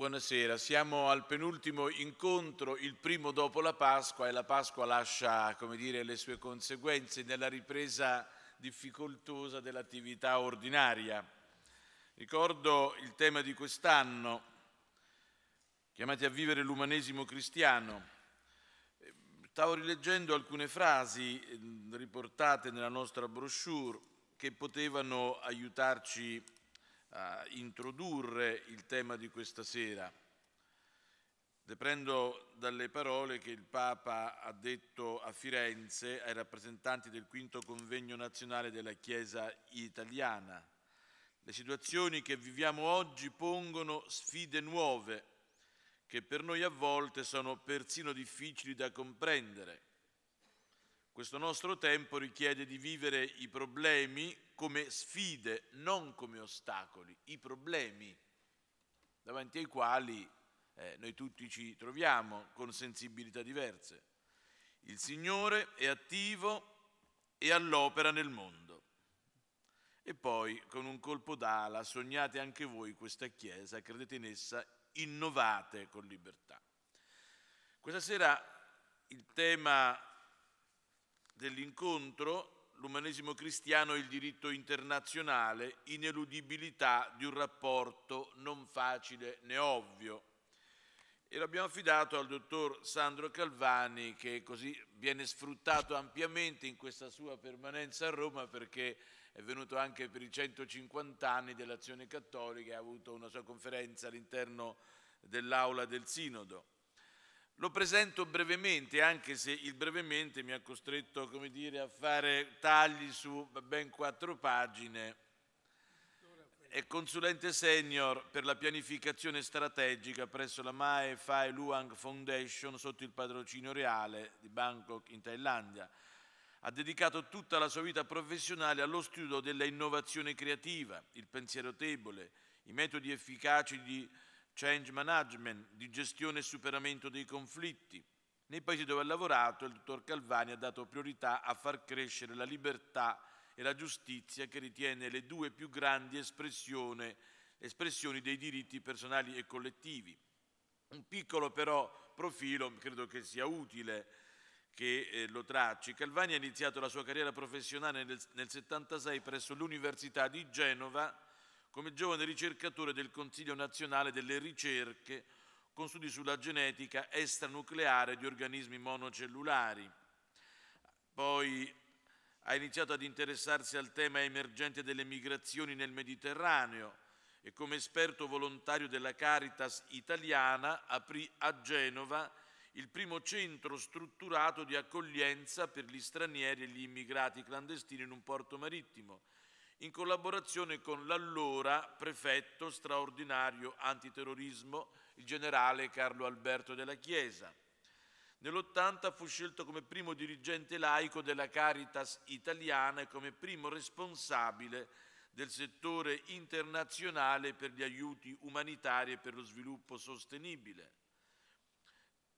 Buonasera, siamo al penultimo incontro, il primo dopo la Pasqua e la Pasqua lascia come dire, le sue conseguenze nella ripresa difficoltosa dell'attività ordinaria. Ricordo il tema di quest'anno, chiamati a vivere l'umanesimo cristiano. Stavo rileggendo alcune frasi ehm, riportate nella nostra brochure che potevano aiutarci a introdurre il tema di questa sera. Deprendo dalle parole che il Papa ha detto a Firenze ai rappresentanti del quinto convegno nazionale della Chiesa italiana. Le situazioni che viviamo oggi pongono sfide nuove che per noi a volte sono persino difficili da comprendere questo nostro tempo richiede di vivere i problemi come sfide, non come ostacoli, i problemi davanti ai quali eh, noi tutti ci troviamo con sensibilità diverse. Il Signore è attivo e all'opera nel mondo. E poi, con un colpo d'ala, sognate anche voi questa Chiesa, credete in essa, innovate con libertà. Questa sera il tema dell'incontro l'umanesimo cristiano e il diritto internazionale, ineludibilità di un rapporto non facile né ovvio. E l'abbiamo affidato al dottor Sandro Calvani che così viene sfruttato ampiamente in questa sua permanenza a Roma perché è venuto anche per i 150 anni dell'azione cattolica e ha avuto una sua conferenza all'interno dell'aula del sinodo. Lo presento brevemente, anche se il brevemente mi ha costretto dire, a fare tagli su ben quattro pagine. È consulente senior per la pianificazione strategica presso la Mae Phai Luang Foundation sotto il patrocinio reale di Bangkok in Thailandia. Ha dedicato tutta la sua vita professionale allo studio dell'innovazione creativa, il pensiero debole, i metodi efficaci di change management, di gestione e superamento dei conflitti. Nei paesi dove ha lavorato, il dottor Calvani ha dato priorità a far crescere la libertà e la giustizia che ritiene le due più grandi espressioni dei diritti personali e collettivi. Un piccolo però profilo, credo che sia utile che eh, lo tracci. Calvani ha iniziato la sua carriera professionale nel 1976 presso l'Università di Genova, come giovane ricercatore del Consiglio nazionale delle ricerche con studi sulla genetica estranucleare di organismi monocellulari. Poi ha iniziato ad interessarsi al tema emergente delle migrazioni nel Mediterraneo e come esperto volontario della Caritas italiana aprì a Genova il primo centro strutturato di accoglienza per gli stranieri e gli immigrati clandestini in un porto marittimo, in collaborazione con l'allora prefetto straordinario antiterrorismo, il generale Carlo Alberto della Chiesa. Nell'80 fu scelto come primo dirigente laico della Caritas italiana e come primo responsabile del settore internazionale per gli aiuti umanitari e per lo sviluppo sostenibile.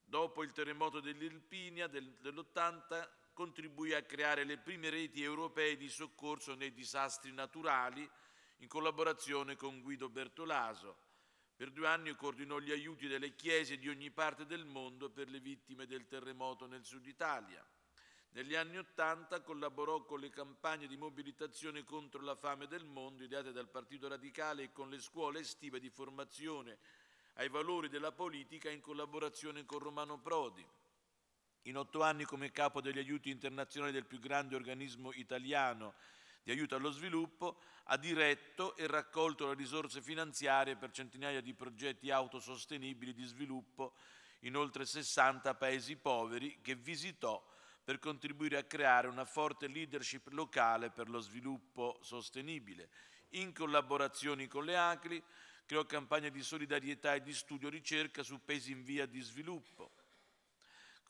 Dopo il terremoto dell'Irpinia dell'80 contribuì a creare le prime reti europee di soccorso nei disastri naturali in collaborazione con Guido Bertolaso. Per due anni coordinò gli aiuti delle chiese di ogni parte del mondo per le vittime del terremoto nel sud Italia. Negli anni Ottanta collaborò con le campagne di mobilitazione contro la fame del mondo ideate dal Partito Radicale e con le scuole estive di formazione ai valori della politica in collaborazione con Romano Prodi. In otto anni come capo degli aiuti internazionali del più grande organismo italiano di aiuto allo sviluppo, ha diretto e raccolto le risorse finanziarie per centinaia di progetti autosostenibili di sviluppo in oltre 60 paesi poveri che visitò per contribuire a creare una forte leadership locale per lo sviluppo sostenibile. In collaborazione con le ACLI creò campagne di solidarietà e di studio-ricerca su paesi in via di sviluppo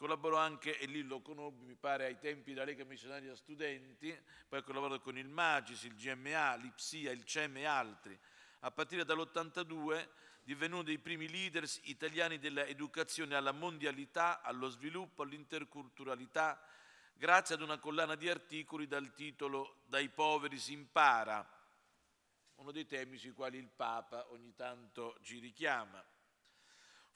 Collaborò anche, e lì lo conobbi, mi pare, ai tempi della Lega Missionaria Studenti, poi collaborò con il Magis, il GMA, l'Ipsia, il CEM e altri. A partire dall'82 divenne uno dei primi leaders italiani dell'educazione alla mondialità, allo sviluppo, all'interculturalità, grazie ad una collana di articoli dal titolo Dai poveri si impara, uno dei temi sui quali il Papa ogni tanto ci richiama.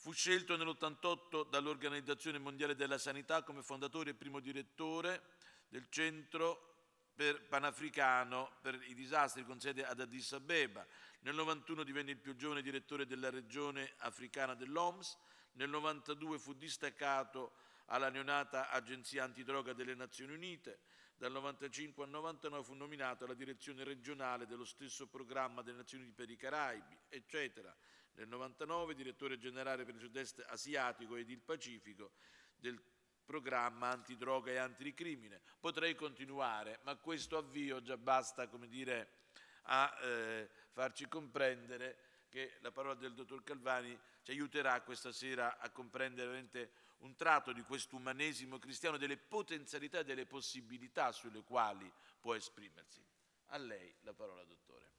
Fu scelto nell'88 dall'Organizzazione Mondiale della Sanità come fondatore e primo direttore del Centro per panafricano per i disastri con sede ad Addis Abeba. Nel 91 divenne il più giovane direttore della regione africana dell'OMS. Nel 92 fu distaccato alla neonata Agenzia Antidroga delle Nazioni Unite. Dal 95 al 99 fu nominato alla direzione regionale dello stesso programma delle Nazioni Unite per i Caraibi, eccetera. Nel 99 direttore generale per il sud-est asiatico ed il Pacifico del programma antidroga e anticrimine. Potrei continuare, ma questo avvio già basta, come dire, a eh, farci comprendere che la parola del dottor Calvani ci aiuterà questa sera a comprendere veramente un tratto di quest'umanesimo cristiano, delle potenzialità e delle possibilità sulle quali può esprimersi. A lei la parola, dottore.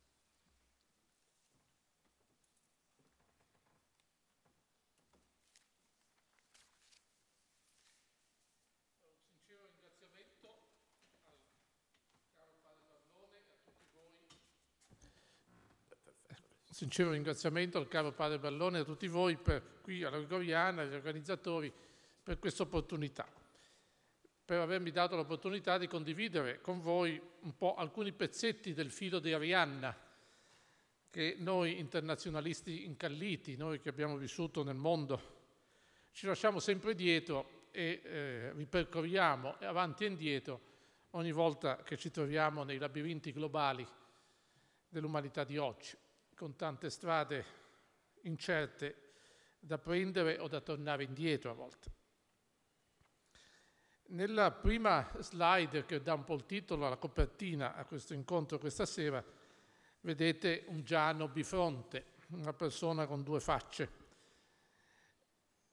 sincero ringraziamento al caro padre Ballone e a tutti voi per, qui alla Gregoriana, agli organizzatori, per questa opportunità, per avermi dato l'opportunità di condividere con voi un po' alcuni pezzetti del filo di Arianna che noi internazionalisti incalliti, noi che abbiamo vissuto nel mondo, ci lasciamo sempre dietro e eh, ripercorriamo avanti e indietro ogni volta che ci troviamo nei labirinti globali dell'umanità di oggi con tante strade incerte da prendere o da tornare indietro a volte. Nella prima slide che dà un po' il titolo alla copertina a questo incontro questa sera, vedete un Giano bifronte, una persona con due facce.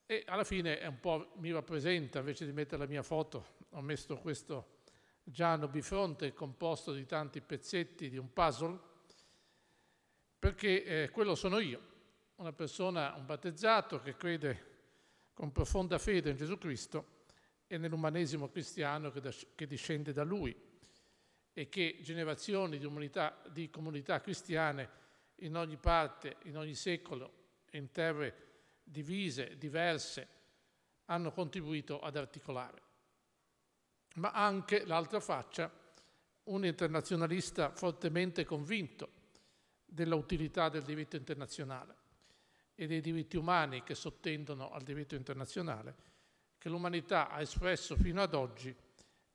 E alla fine è un po' mi rappresenta, invece di mettere la mia foto, ho messo questo Giano bifronte composto di tanti pezzetti di un puzzle perché eh, quello sono io, una persona, un battezzato che crede con profonda fede in Gesù Cristo e nell'umanesimo cristiano che, da, che discende da lui e che generazioni di, umanità, di comunità cristiane in ogni parte, in ogni secolo, in terre divise, diverse, hanno contribuito ad articolare. Ma anche l'altra faccia, un internazionalista fortemente convinto della utilità del diritto internazionale e dei diritti umani che sottendono al diritto internazionale che l'umanità ha espresso fino ad oggi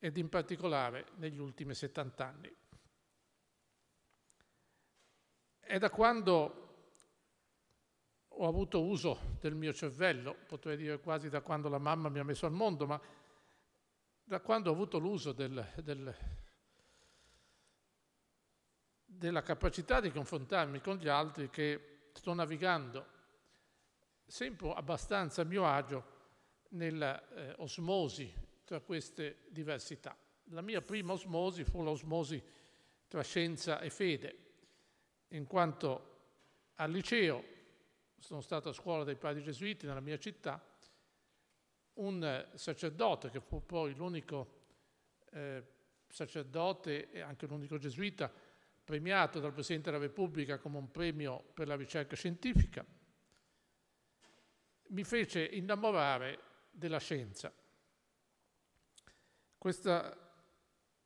ed in particolare negli ultimi 70 anni. È da quando ho avuto uso del mio cervello, potrei dire quasi da quando la mamma mi ha messo al mondo, ma da quando ho avuto l'uso del, del della capacità di confrontarmi con gli altri che sto navigando sempre abbastanza a mio agio nell'osmosi eh, tra queste diversità. La mia prima osmosi fu l'osmosi tra scienza e fede, in quanto al liceo, sono stato a scuola dei padri gesuiti nella mia città, un sacerdote che fu poi l'unico eh, sacerdote e anche l'unico gesuita premiato dal Presidente della Repubblica come un premio per la ricerca scientifica, mi fece innamorare della scienza. Questo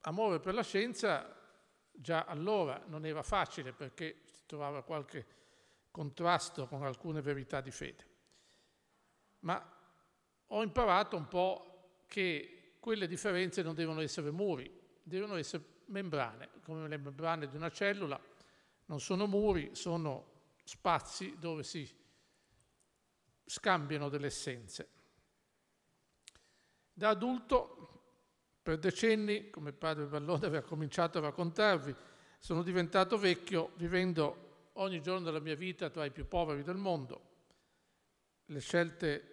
amore per la scienza già allora non era facile perché si trovava qualche contrasto con alcune verità di fede. Ma ho imparato un po' che quelle differenze non devono essere muri, devono essere membrane, come le membrane di una cellula, non sono muri, sono spazi dove si scambiano delle essenze. Da adulto, per decenni, come padre Ballone aveva cominciato a raccontarvi, sono diventato vecchio vivendo ogni giorno della mia vita tra i più poveri del mondo. Le scelte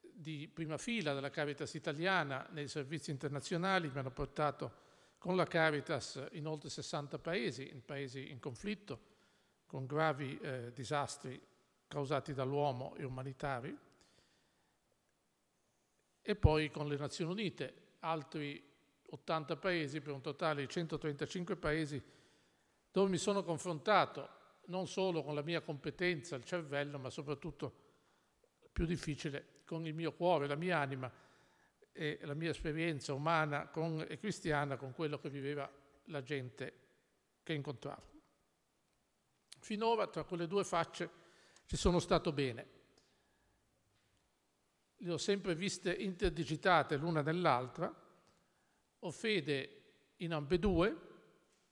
di prima fila della Caritas italiana nei servizi internazionali mi hanno portato a con la Caritas eh, in oltre 60 paesi, in paesi in conflitto, con gravi eh, disastri causati dall'uomo e umanitari, e poi con le Nazioni Unite, altri 80 paesi, per un totale di 135 paesi, dove mi sono confrontato non solo con la mia competenza, il cervello, ma soprattutto più difficile con il mio cuore, la mia anima, e la mia esperienza umana con, e cristiana con quello che viveva la gente che incontravo. Finora tra quelle due facce ci sono stato bene. Le ho sempre viste interdigitate l'una nell'altra, ho fede in ambedue,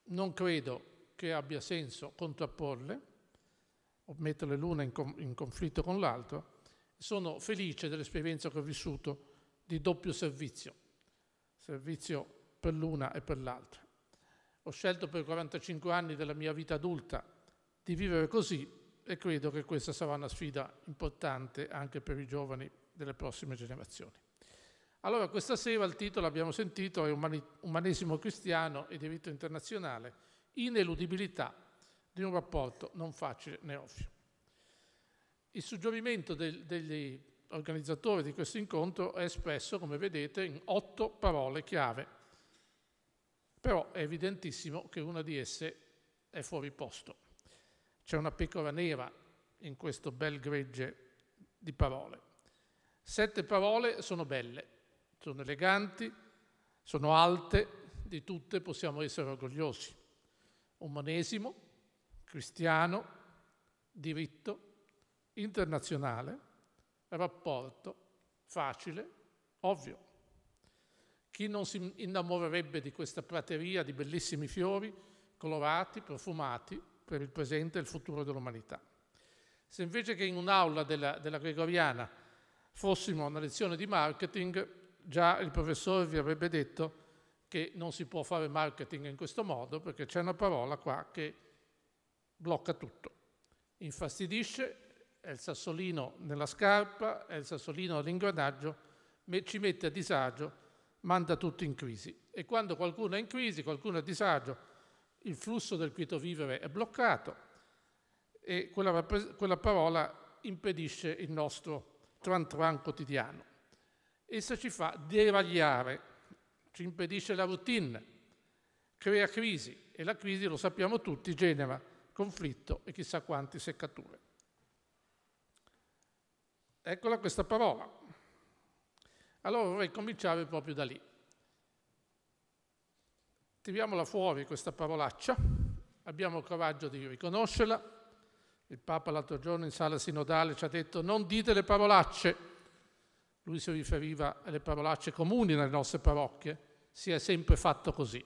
non credo che abbia senso contrapporle o metterle l'una in, com- in conflitto con l'altra. Sono felice dell'esperienza che ho vissuto di doppio servizio, servizio per l'una e per l'altra. Ho scelto per 45 anni della mia vita adulta di vivere così e credo che questa sarà una sfida importante anche per i giovani delle prossime generazioni. Allora, questa sera il titolo, abbiamo sentito, è Umanesimo cristiano e diritto internazionale, ineludibilità di un rapporto non facile né ovvio. Il suggerimento del, degli organizzatore di questo incontro è espresso, come vedete, in otto parole chiave. Però è evidentissimo che una di esse è fuori posto. C'è una pecora nera in questo bel gregge di parole. Sette parole sono belle, sono eleganti, sono alte, di tutte possiamo essere orgogliosi. Umanesimo, cristiano, diritto, internazionale, rapporto facile, ovvio. Chi non si innamorerebbe di questa prateria di bellissimi fiori, colorati, profumati, per il presente e il futuro dell'umanità? Se invece che in un'aula della, della Gregoriana fossimo a una lezione di marketing, già il professore vi avrebbe detto che non si può fare marketing in questo modo perché c'è una parola qua che blocca tutto, infastidisce è il sassolino nella scarpa, è il sassolino all'ingranaggio, ci mette a disagio, manda tutto in crisi. E quando qualcuno è in crisi, qualcuno è a disagio, il flusso del quieto vivere è bloccato e quella, quella parola impedisce il nostro tran tran quotidiano. Essa ci fa deragliare, ci impedisce la routine, crea crisi e la crisi, lo sappiamo tutti, genera conflitto e chissà quante seccature. Eccola questa parola. Allora vorrei cominciare proprio da lì. Tiriamola fuori questa parolaccia, abbiamo il coraggio di riconoscerla. Il Papa l'altro giorno in sala sinodale ci ha detto non dite le parolacce. Lui si riferiva alle parolacce comuni nelle nostre parrocchie. Si è sempre fatto così.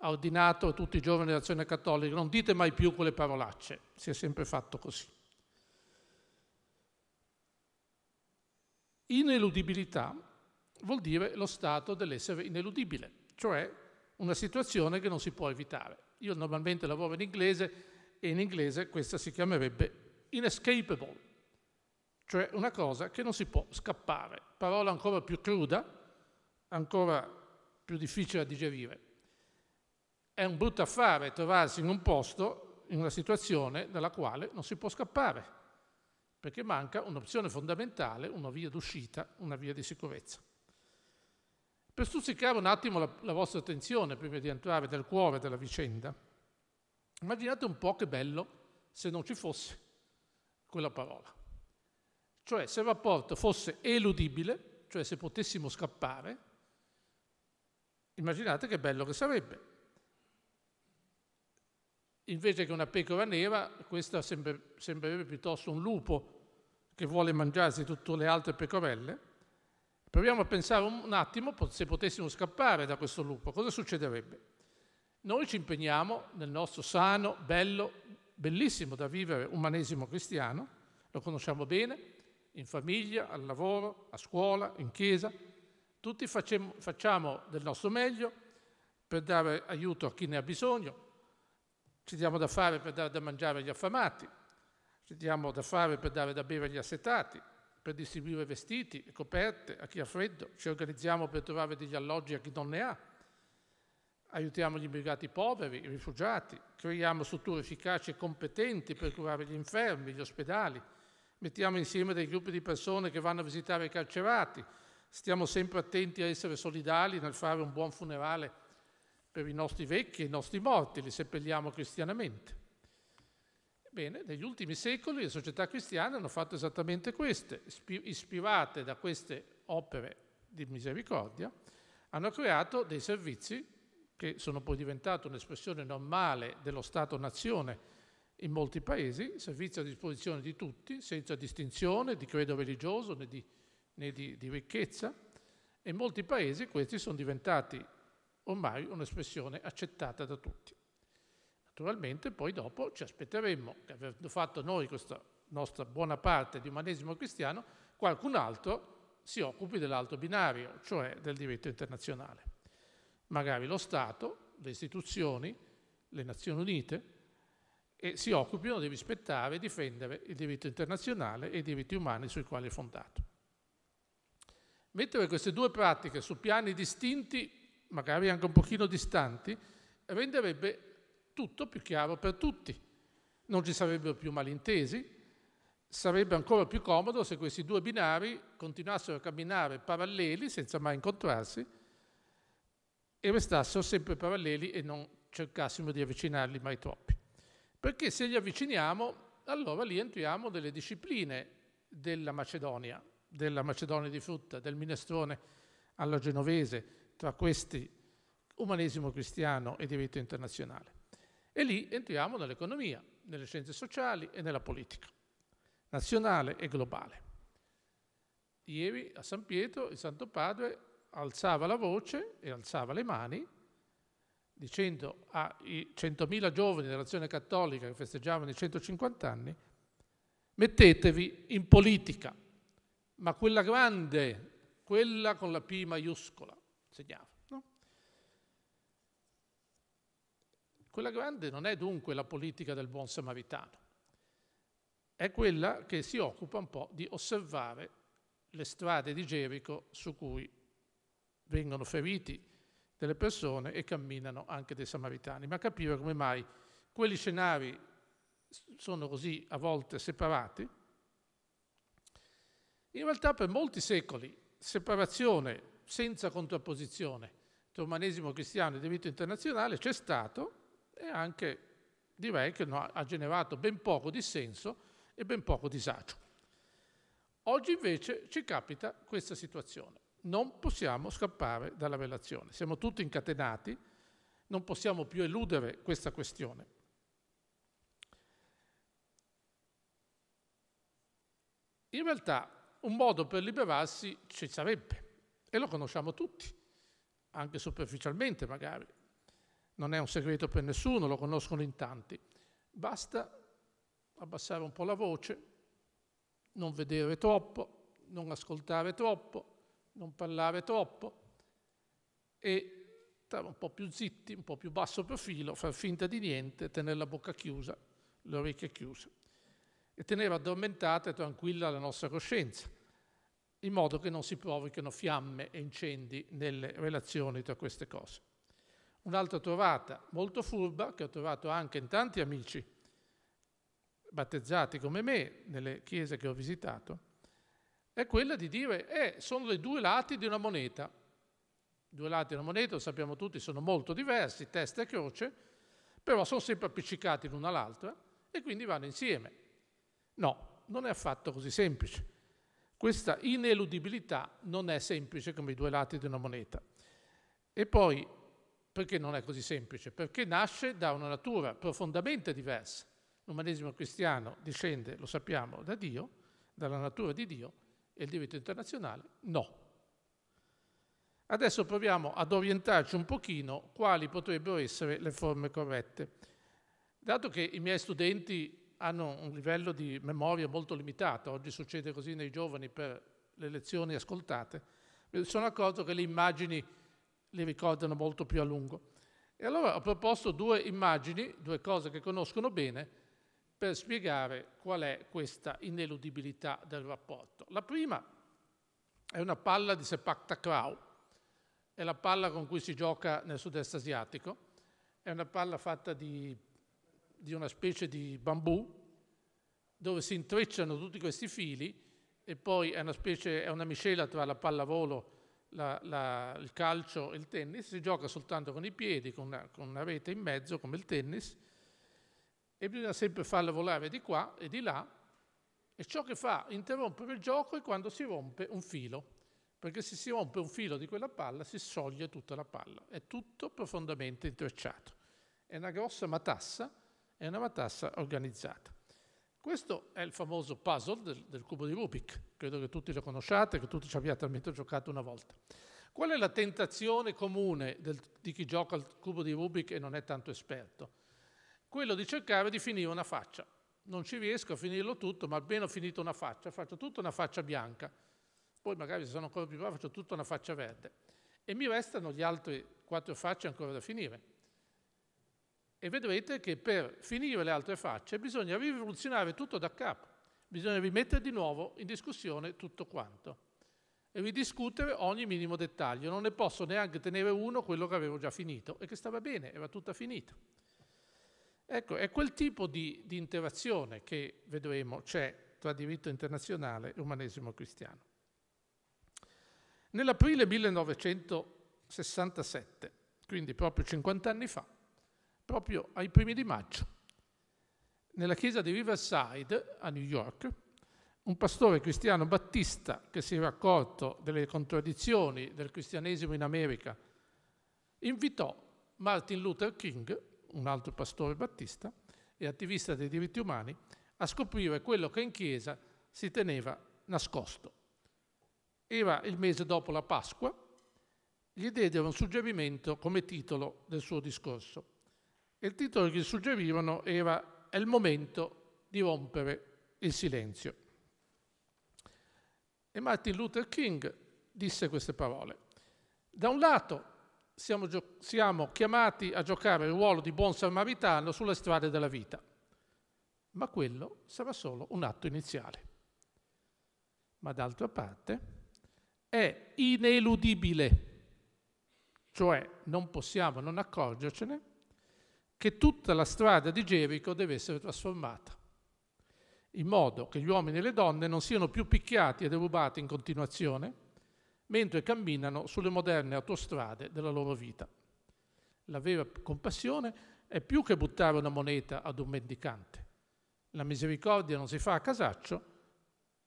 Ha ordinato a tutti i giovani dell'azione cattolica non dite mai più quelle parolacce. Si è sempre fatto così. Ineludibilità vuol dire lo stato dell'essere ineludibile, cioè una situazione che non si può evitare. Io normalmente lavoro in inglese e in inglese questa si chiamerebbe inescapable, cioè una cosa che non si può scappare, parola ancora più cruda, ancora più difficile da digerire. È un brutto affare trovarsi in un posto, in una situazione dalla quale non si può scappare perché manca un'opzione fondamentale, una via d'uscita, una via di sicurezza. Per stuzzicare un attimo la, la vostra attenzione prima di entrare nel cuore della vicenda, immaginate un po' che bello se non ci fosse quella parola. Cioè se il rapporto fosse eludibile, cioè se potessimo scappare, immaginate che bello che sarebbe. Invece che una pecora nera, questa sembrerebbe piuttosto un lupo che vuole mangiarsi tutte le altre pecorelle, proviamo a pensare un attimo se potessimo scappare da questo lupo, cosa succederebbe? Noi ci impegniamo nel nostro sano, bello, bellissimo da vivere umanesimo cristiano, lo conosciamo bene, in famiglia, al lavoro, a scuola, in chiesa, tutti facciamo, del nostro meglio per dare aiuto a chi ne ha bisogno, ci diamo da fare per dare da mangiare agli affamati, ci diamo da fare per dare da bere agli assetati, per distribuire vestiti e coperte a chi ha freddo, ci organizziamo per trovare degli alloggi a chi non ne ha, aiutiamo gli immigrati poveri, i rifugiati, creiamo strutture efficaci e competenti per curare gli infermi, gli ospedali, mettiamo insieme dei gruppi di persone che vanno a visitare i carcerati, stiamo sempre attenti a essere solidali nel fare un buon funerale per i nostri vecchi e i nostri morti, li seppelliamo cristianamente. Bene, negli ultimi secoli le società cristiane hanno fatto esattamente queste, ispirate da queste opere di misericordia, hanno creato dei servizi che sono poi diventati un'espressione normale dello Stato-nazione in molti paesi, servizi a disposizione di tutti, senza distinzione di credo religioso né di, né di, di ricchezza, e in molti paesi questi sono diventati ormai un'espressione accettata da tutti. Naturalmente poi dopo ci aspetteremmo che avendo fatto noi questa nostra buona parte di umanesimo cristiano, qualcun altro si occupi dell'altro binario, cioè del diritto internazionale. Magari lo Stato, le istituzioni, le Nazioni Unite e si occupino di rispettare e difendere il diritto internazionale e i diritti umani sui quali è fondato. Mettere queste due pratiche su piani distinti, magari anche un pochino distanti, renderebbe tutto più chiaro per tutti. Non ci sarebbero più malintesi, sarebbe ancora più comodo se questi due binari continuassero a camminare paralleli senza mai incontrarsi e restassero sempre paralleli e non cercassimo di avvicinarli mai troppi. Perché se li avviciniamo, allora lì entriamo nelle discipline della Macedonia, della Macedonia di frutta, del minestrone alla genovese, tra questi umanesimo cristiano e diritto internazionale. E lì entriamo nell'economia, nelle scienze sociali e nella politica, nazionale e globale. Ieri a San Pietro il Santo Padre alzava la voce e alzava le mani dicendo ai 100.000 giovani dell'azione cattolica che festeggiavano i 150 anni, mettetevi in politica, ma quella grande, quella con la P maiuscola, segnava. Quella grande non è dunque la politica del buon samaritano, è quella che si occupa un po' di osservare le strade di Gerico su cui vengono feriti delle persone e camminano anche dei samaritani, ma capire come mai quegli scenari sono così a volte separati. In realtà per molti secoli separazione senza contrapposizione tra umanesimo cristiano e diritto internazionale c'è stato e anche direi che ha generato ben poco dissenso e ben poco disagio. Oggi invece ci capita questa situazione. Non possiamo scappare dalla relazione, siamo tutti incatenati, non possiamo più eludere questa questione. In realtà un modo per liberarsi ci sarebbe e lo conosciamo tutti, anche superficialmente magari non è un segreto per nessuno, lo conoscono in tanti. Basta abbassare un po' la voce, non vedere troppo, non ascoltare troppo, non parlare troppo e stare un po' più zitti, un po' più basso profilo, far finta di niente, tenere la bocca chiusa, le orecchie chiuse e tenere addormentata e tranquilla la nostra coscienza, in modo che non si provochino fiamme e incendi nelle relazioni tra queste cose. Un'altra trovata molto furba che ho trovato anche in tanti amici battezzati come me nelle chiese che ho visitato è quella di dire eh, sono i due lati di una moneta. I due lati di una moneta, lo sappiamo tutti, sono molto diversi, testa e croce, però sono sempre appiccicati l'una all'altra e quindi vanno insieme. No, non è affatto così semplice. Questa ineludibilità non è semplice come i due lati di una moneta. E poi perché non è così semplice? Perché nasce da una natura profondamente diversa. L'umanesimo cristiano discende, lo sappiamo, da Dio, dalla natura di Dio, e il diritto internazionale no. Adesso proviamo ad orientarci un pochino quali potrebbero essere le forme corrette. Dato che i miei studenti hanno un livello di memoria molto limitato, oggi succede così nei giovani per le lezioni ascoltate, mi sono accorto che le immagini li ricordano molto più a lungo. E allora ho proposto due immagini, due cose che conoscono bene, per spiegare qual è questa ineludibilità del rapporto. La prima è una palla di Sepak Takraw, è la palla con cui si gioca nel sud-est asiatico, è una palla fatta di, di una specie di bambù dove si intrecciano tutti questi fili e poi è una, specie, è una miscela tra la palla pallavolo la, la, il calcio e il tennis, si gioca soltanto con i piedi, con una, con una rete in mezzo come il tennis e bisogna sempre farla volare di qua e di là e ciò che fa interrompere il gioco è quando si rompe un filo, perché se si rompe un filo di quella palla si scioglie tutta la palla, è tutto profondamente intrecciato. È una grossa matassa, è una matassa organizzata. Questo è il famoso puzzle del, del cubo di Rubik, credo che tutti lo conosciate, che tutti ci abbiate almeno giocato una volta. Qual è la tentazione comune del, di chi gioca al cubo di Rubik e non è tanto esperto? Quello di cercare di finire una faccia. Non ci riesco a finirlo tutto, ma almeno ho finito una faccia, faccio tutta una faccia bianca, poi magari se sono ancora più bravo faccio tutta una faccia verde e mi restano gli altri quattro facce ancora da finire e vedrete che per finire le altre facce bisogna rivoluzionare tutto da capo, bisogna rimettere di nuovo in discussione tutto quanto e ridiscutere ogni minimo dettaglio. Non ne posso neanche tenere uno quello che avevo già finito e che stava bene, era tutta finita. Ecco, è quel tipo di, di interazione che vedremo c'è tra diritto internazionale e umanesimo cristiano. Nell'aprile 1967, quindi proprio 50 anni fa, proprio ai primi di maggio. Nella chiesa di Riverside, a New York, un pastore cristiano battista che si era accorto delle contraddizioni del cristianesimo in America, invitò Martin Luther King, un altro pastore battista e attivista dei diritti umani, a scoprire quello che in chiesa si teneva nascosto. Era il mese dopo la Pasqua, gli diede un suggerimento come titolo del suo discorso. Il titolo che suggerivano era È il momento di rompere il silenzio. E Martin Luther King disse queste parole. Da un lato siamo, siamo chiamati a giocare il ruolo di buon samaritano sulle strade della vita, ma quello sarà solo un atto iniziale. Ma d'altra parte è ineludibile, cioè non possiamo non accorgercene che tutta la strada di Gerico deve essere trasformata, in modo che gli uomini e le donne non siano più picchiati e derubati in continuazione, mentre camminano sulle moderne autostrade della loro vita. La vera compassione è più che buttare una moneta ad un mendicante. La misericordia non si fa a casaccio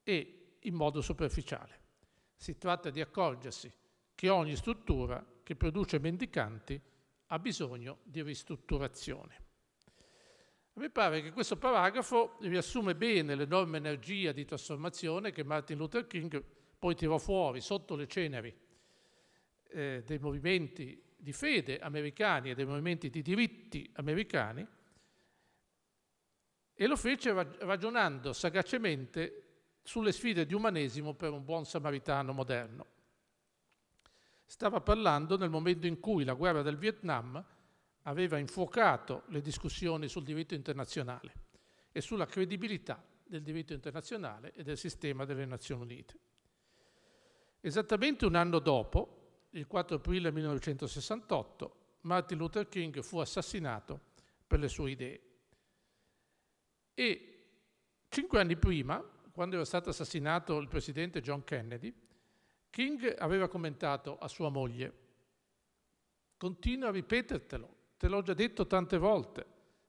e in modo superficiale. Si tratta di accorgersi che ogni struttura che produce mendicanti ha bisogno di ristrutturazione. A me pare che questo paragrafo riassume bene l'enorme energia di trasformazione che Martin Luther King poi tirò fuori sotto le ceneri eh, dei movimenti di fede americani e dei movimenti di diritti americani e lo fece ragionando sagacemente sulle sfide di umanesimo per un buon samaritano moderno. Stava parlando nel momento in cui la guerra del Vietnam aveva infuocato le discussioni sul diritto internazionale e sulla credibilità del diritto internazionale e del sistema delle Nazioni Unite. Esattamente un anno dopo, il 4 aprile 1968, Martin Luther King fu assassinato per le sue idee. E cinque anni prima, quando era stato assassinato il presidente John Kennedy, King aveva commentato a sua moglie, continua a ripetertelo, te l'ho già detto tante volte,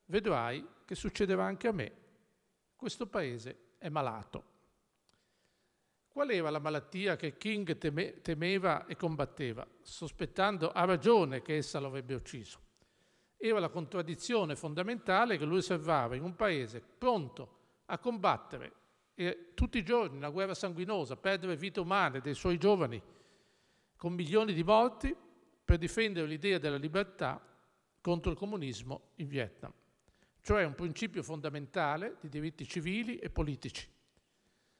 vedrai che succederà anche a me. Questo paese è malato. Qual era la malattia che King teme temeva e combatteva, sospettando a ragione che essa lo avrebbe ucciso? Era la contraddizione fondamentale che lui osservava in un paese pronto a combattere e tutti i giorni una guerra sanguinosa, perdere vite umane dei suoi giovani, con milioni di morti, per difendere l'idea della libertà contro il comunismo in Vietnam, cioè un principio fondamentale di diritti civili e politici,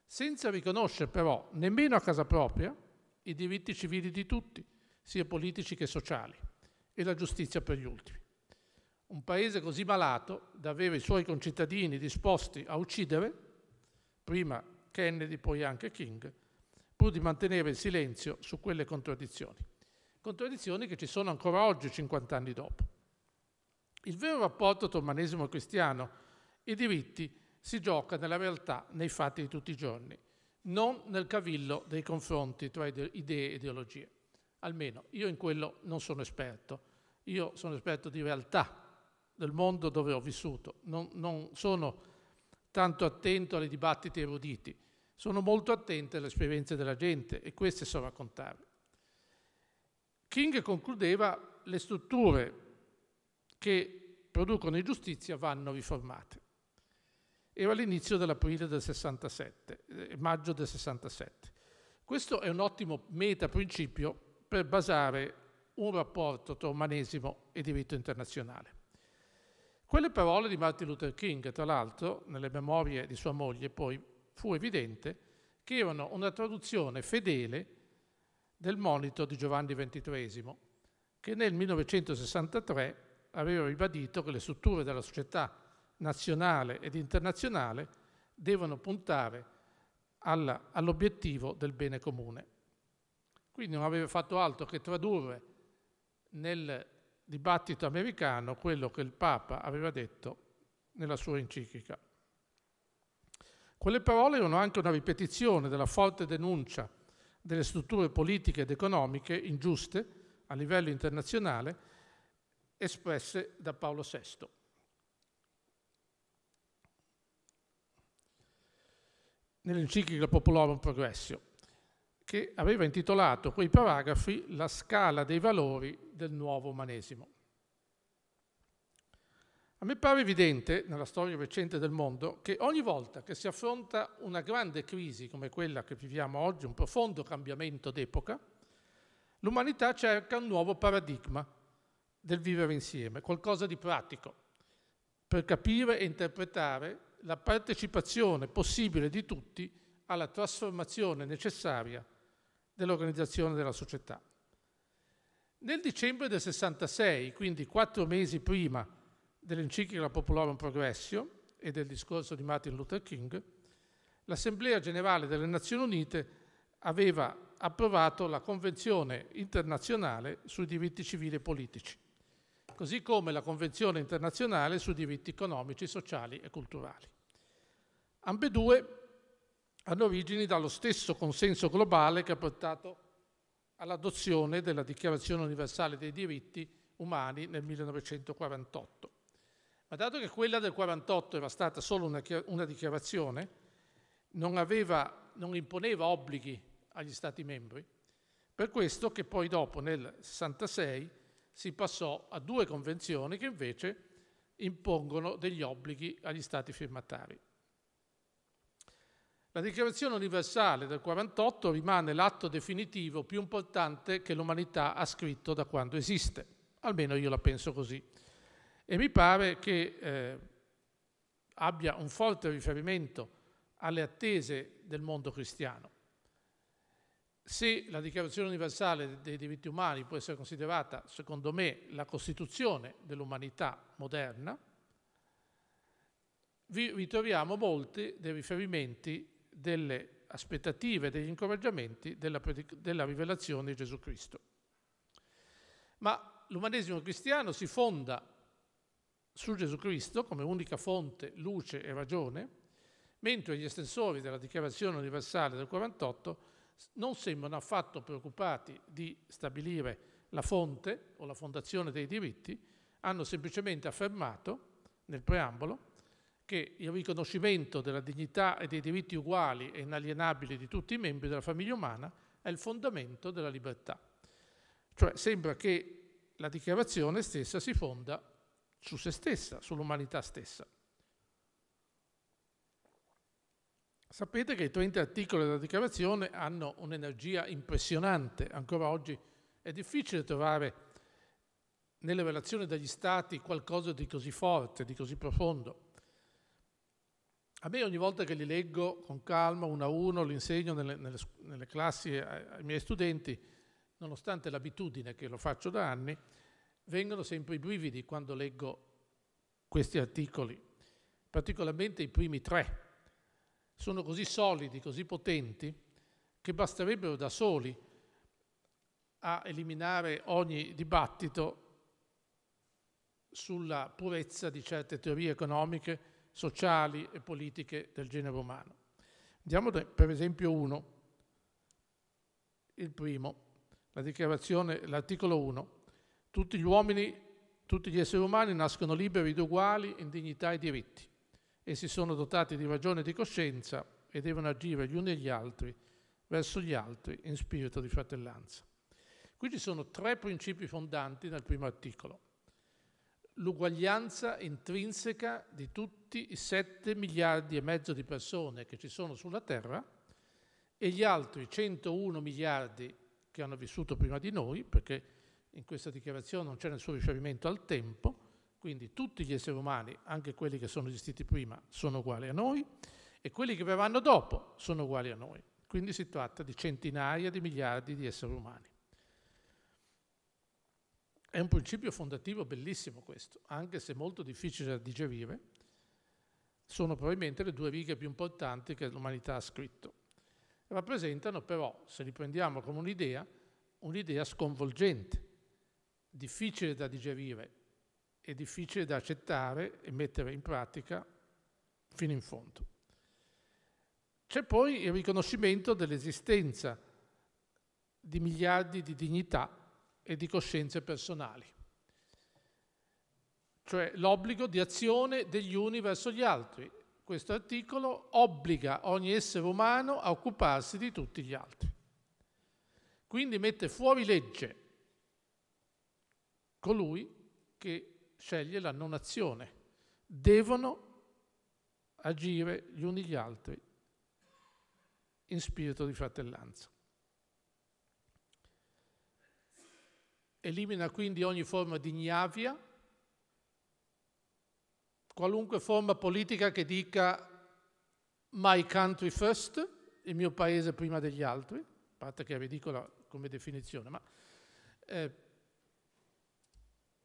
senza riconoscere però nemmeno a casa propria i diritti civili di tutti, sia politici che sociali, e la giustizia per gli ultimi. Un paese così malato da avere i suoi concittadini disposti a uccidere prima Kennedy, poi anche King, pur di mantenere il silenzio su quelle contraddizioni. Contraddizioni che ci sono ancora oggi, 50 anni dopo. Il vero rapporto tra umanesimo e cristiano e diritti si gioca nella realtà, nei fatti di tutti i giorni, non nel cavillo dei confronti tra idee e ideologie. Almeno io in quello non sono esperto, io sono esperto di realtà, del mondo dove ho vissuto, non, non sono tanto attento alle dibattiti eruditi. Sono molto attento alle esperienze della gente e queste sono raccontabili. King concludeva le strutture che producono ingiustizia vanno riformate. Era l'inizio dell'aprile del 67, eh, maggio del 67. Questo è un ottimo meta-principio per basare un rapporto tra umanesimo e diritto internazionale. Quelle parole di Martin Luther King, tra l'altro, nelle memorie di sua moglie, poi fu evidente che erano una traduzione fedele del monito di Giovanni XXIII, che nel 1963 aveva ribadito che le strutture della società nazionale ed internazionale devono puntare alla, all'obiettivo del bene comune. Quindi non aveva fatto altro che tradurre nel dibattito americano quello che il Papa aveva detto nella sua enciclica. Quelle parole erano anche una ripetizione della forte denuncia delle strutture politiche ed economiche ingiuste a livello internazionale espresse da Paolo VI. Nell'enciclica Populorum Progressio che aveva intitolato quei paragrafi La scala dei valori del nuovo umanesimo. A me pare evidente, nella storia recente del mondo, che ogni volta che si affronta una grande crisi come quella che viviamo oggi, un profondo cambiamento d'epoca, l'umanità cerca un nuovo paradigma del vivere insieme, qualcosa di pratico, per capire e interpretare la partecipazione possibile di tutti alla trasformazione necessaria dell'organizzazione della società. Nel dicembre del 66, quindi quattro mesi prima dell'enciclica Popolorum Progressio e del discorso di Martin Luther King, l'Assemblea Generale delle Nazioni Unite aveva approvato la Convenzione internazionale sui diritti civili e politici, così come la Convenzione internazionale sui diritti economici, sociali e culturali. Ambedue hanno origini dallo stesso consenso globale che ha portato all'adozione della Dichiarazione universale dei diritti umani nel 1948. Ma dato che quella del 1948 era stata solo una, una dichiarazione, non, aveva, non imponeva obblighi agli Stati membri, per questo che poi dopo nel 1966 si passò a due convenzioni che invece impongono degli obblighi agli Stati firmatari. La Dichiarazione universale del 1948 rimane l'atto definitivo più importante che l'umanità ha scritto da quando esiste, almeno io la penso così. E mi pare che eh, abbia un forte riferimento alle attese del mondo cristiano. Se la Dichiarazione universale dei diritti umani può essere considerata, secondo me, la costituzione dell'umanità moderna, vi ritroviamo molti dei riferimenti delle aspettative, degli incoraggiamenti della, della rivelazione di Gesù Cristo. Ma l'umanesimo cristiano si fonda su Gesù Cristo come unica fonte, luce e ragione, mentre gli estensori della Dichiarazione universale del 48 non sembrano affatto preoccupati di stabilire la fonte o la fondazione dei diritti, hanno semplicemente affermato nel preambolo che il riconoscimento della dignità e dei diritti uguali e inalienabili di tutti i membri della famiglia umana è il fondamento della libertà. Cioè sembra che la dichiarazione stessa si fonda su se stessa, sull'umanità stessa. Sapete che i 30 articoli della dichiarazione hanno un'energia impressionante, ancora oggi è difficile trovare nelle relazioni degli Stati qualcosa di così forte, di così profondo. A me ogni volta che li leggo con calma, uno a uno, li insegno nelle, nelle, nelle classi ai, ai miei studenti, nonostante l'abitudine che lo faccio da anni, vengono sempre i brividi quando leggo questi articoli, particolarmente i primi tre. Sono così solidi, così potenti, che basterebbero da soli a eliminare ogni dibattito sulla purezza di certe teorie economiche sociali e politiche del genere umano. Andiamo per esempio uno, il primo, la dichiarazione, l'articolo 1. Tutti gli uomini, tutti gli esseri umani nascono liberi ed uguali in dignità e diritti. Essi sono dotati di ragione e di coscienza e devono agire gli uni e gli altri verso gli altri in spirito di fratellanza. Qui ci sono tre principi fondanti nel primo articolo l'uguaglianza intrinseca di tutti i 7 miliardi e mezzo di persone che ci sono sulla Terra e gli altri 101 miliardi che hanno vissuto prima di noi, perché in questa dichiarazione non c'è nessun riferimento al tempo, quindi tutti gli esseri umani, anche quelli che sono esistiti prima, sono uguali a noi e quelli che verranno dopo sono uguali a noi. Quindi si tratta di centinaia di miliardi di esseri umani. È un principio fondativo bellissimo questo, anche se molto difficile da digerire. Sono probabilmente le due righe più importanti che l'umanità ha scritto. Rappresentano però, se li prendiamo come un'idea, un'idea sconvolgente, difficile da digerire e difficile da accettare e mettere in pratica fino in fondo. C'è poi il riconoscimento dell'esistenza di miliardi di dignità e di coscienze personali, cioè l'obbligo di azione degli uni verso gli altri. Questo articolo obbliga ogni essere umano a occuparsi di tutti gli altri. Quindi mette fuori legge colui che sceglie la non azione. Devono agire gli uni gli altri in spirito di fratellanza. Elimina quindi ogni forma di gnavia, qualunque forma politica che dica my country first, il mio paese prima degli altri, a parte che è ridicola come definizione, ma eh,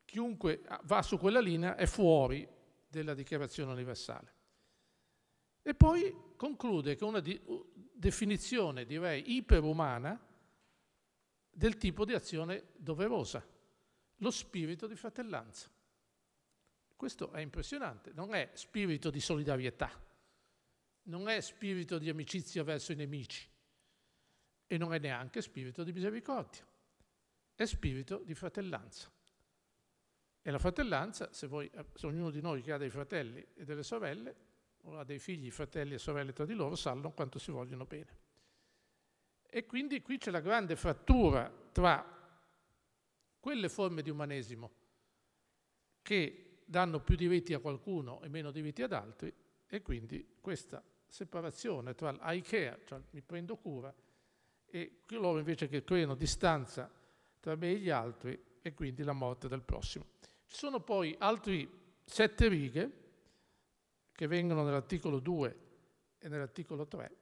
chiunque va su quella linea è fuori della Dichiarazione universale. E poi conclude con una di definizione, direi, iperumana del tipo di azione doverosa, lo spirito di fratellanza. Questo è impressionante, non è spirito di solidarietà, non è spirito di amicizia verso i nemici e non è neanche spirito di misericordia, è spirito di fratellanza. E la fratellanza, se, voi, eh, se ognuno di noi che ha dei fratelli e delle sorelle, o ha dei figli, fratelli e sorelle tra di loro, sanno quanto si vogliono bene. E quindi qui c'è la grande frattura tra quelle forme di umanesimo che danno più diritti a qualcuno e meno diritti ad altri e quindi questa separazione tra l'I care, cioè mi prendo cura, e coloro invece che creano distanza tra me e gli altri e quindi la morte del prossimo. Ci sono poi altre sette righe che vengono nell'articolo 2 e nell'articolo 3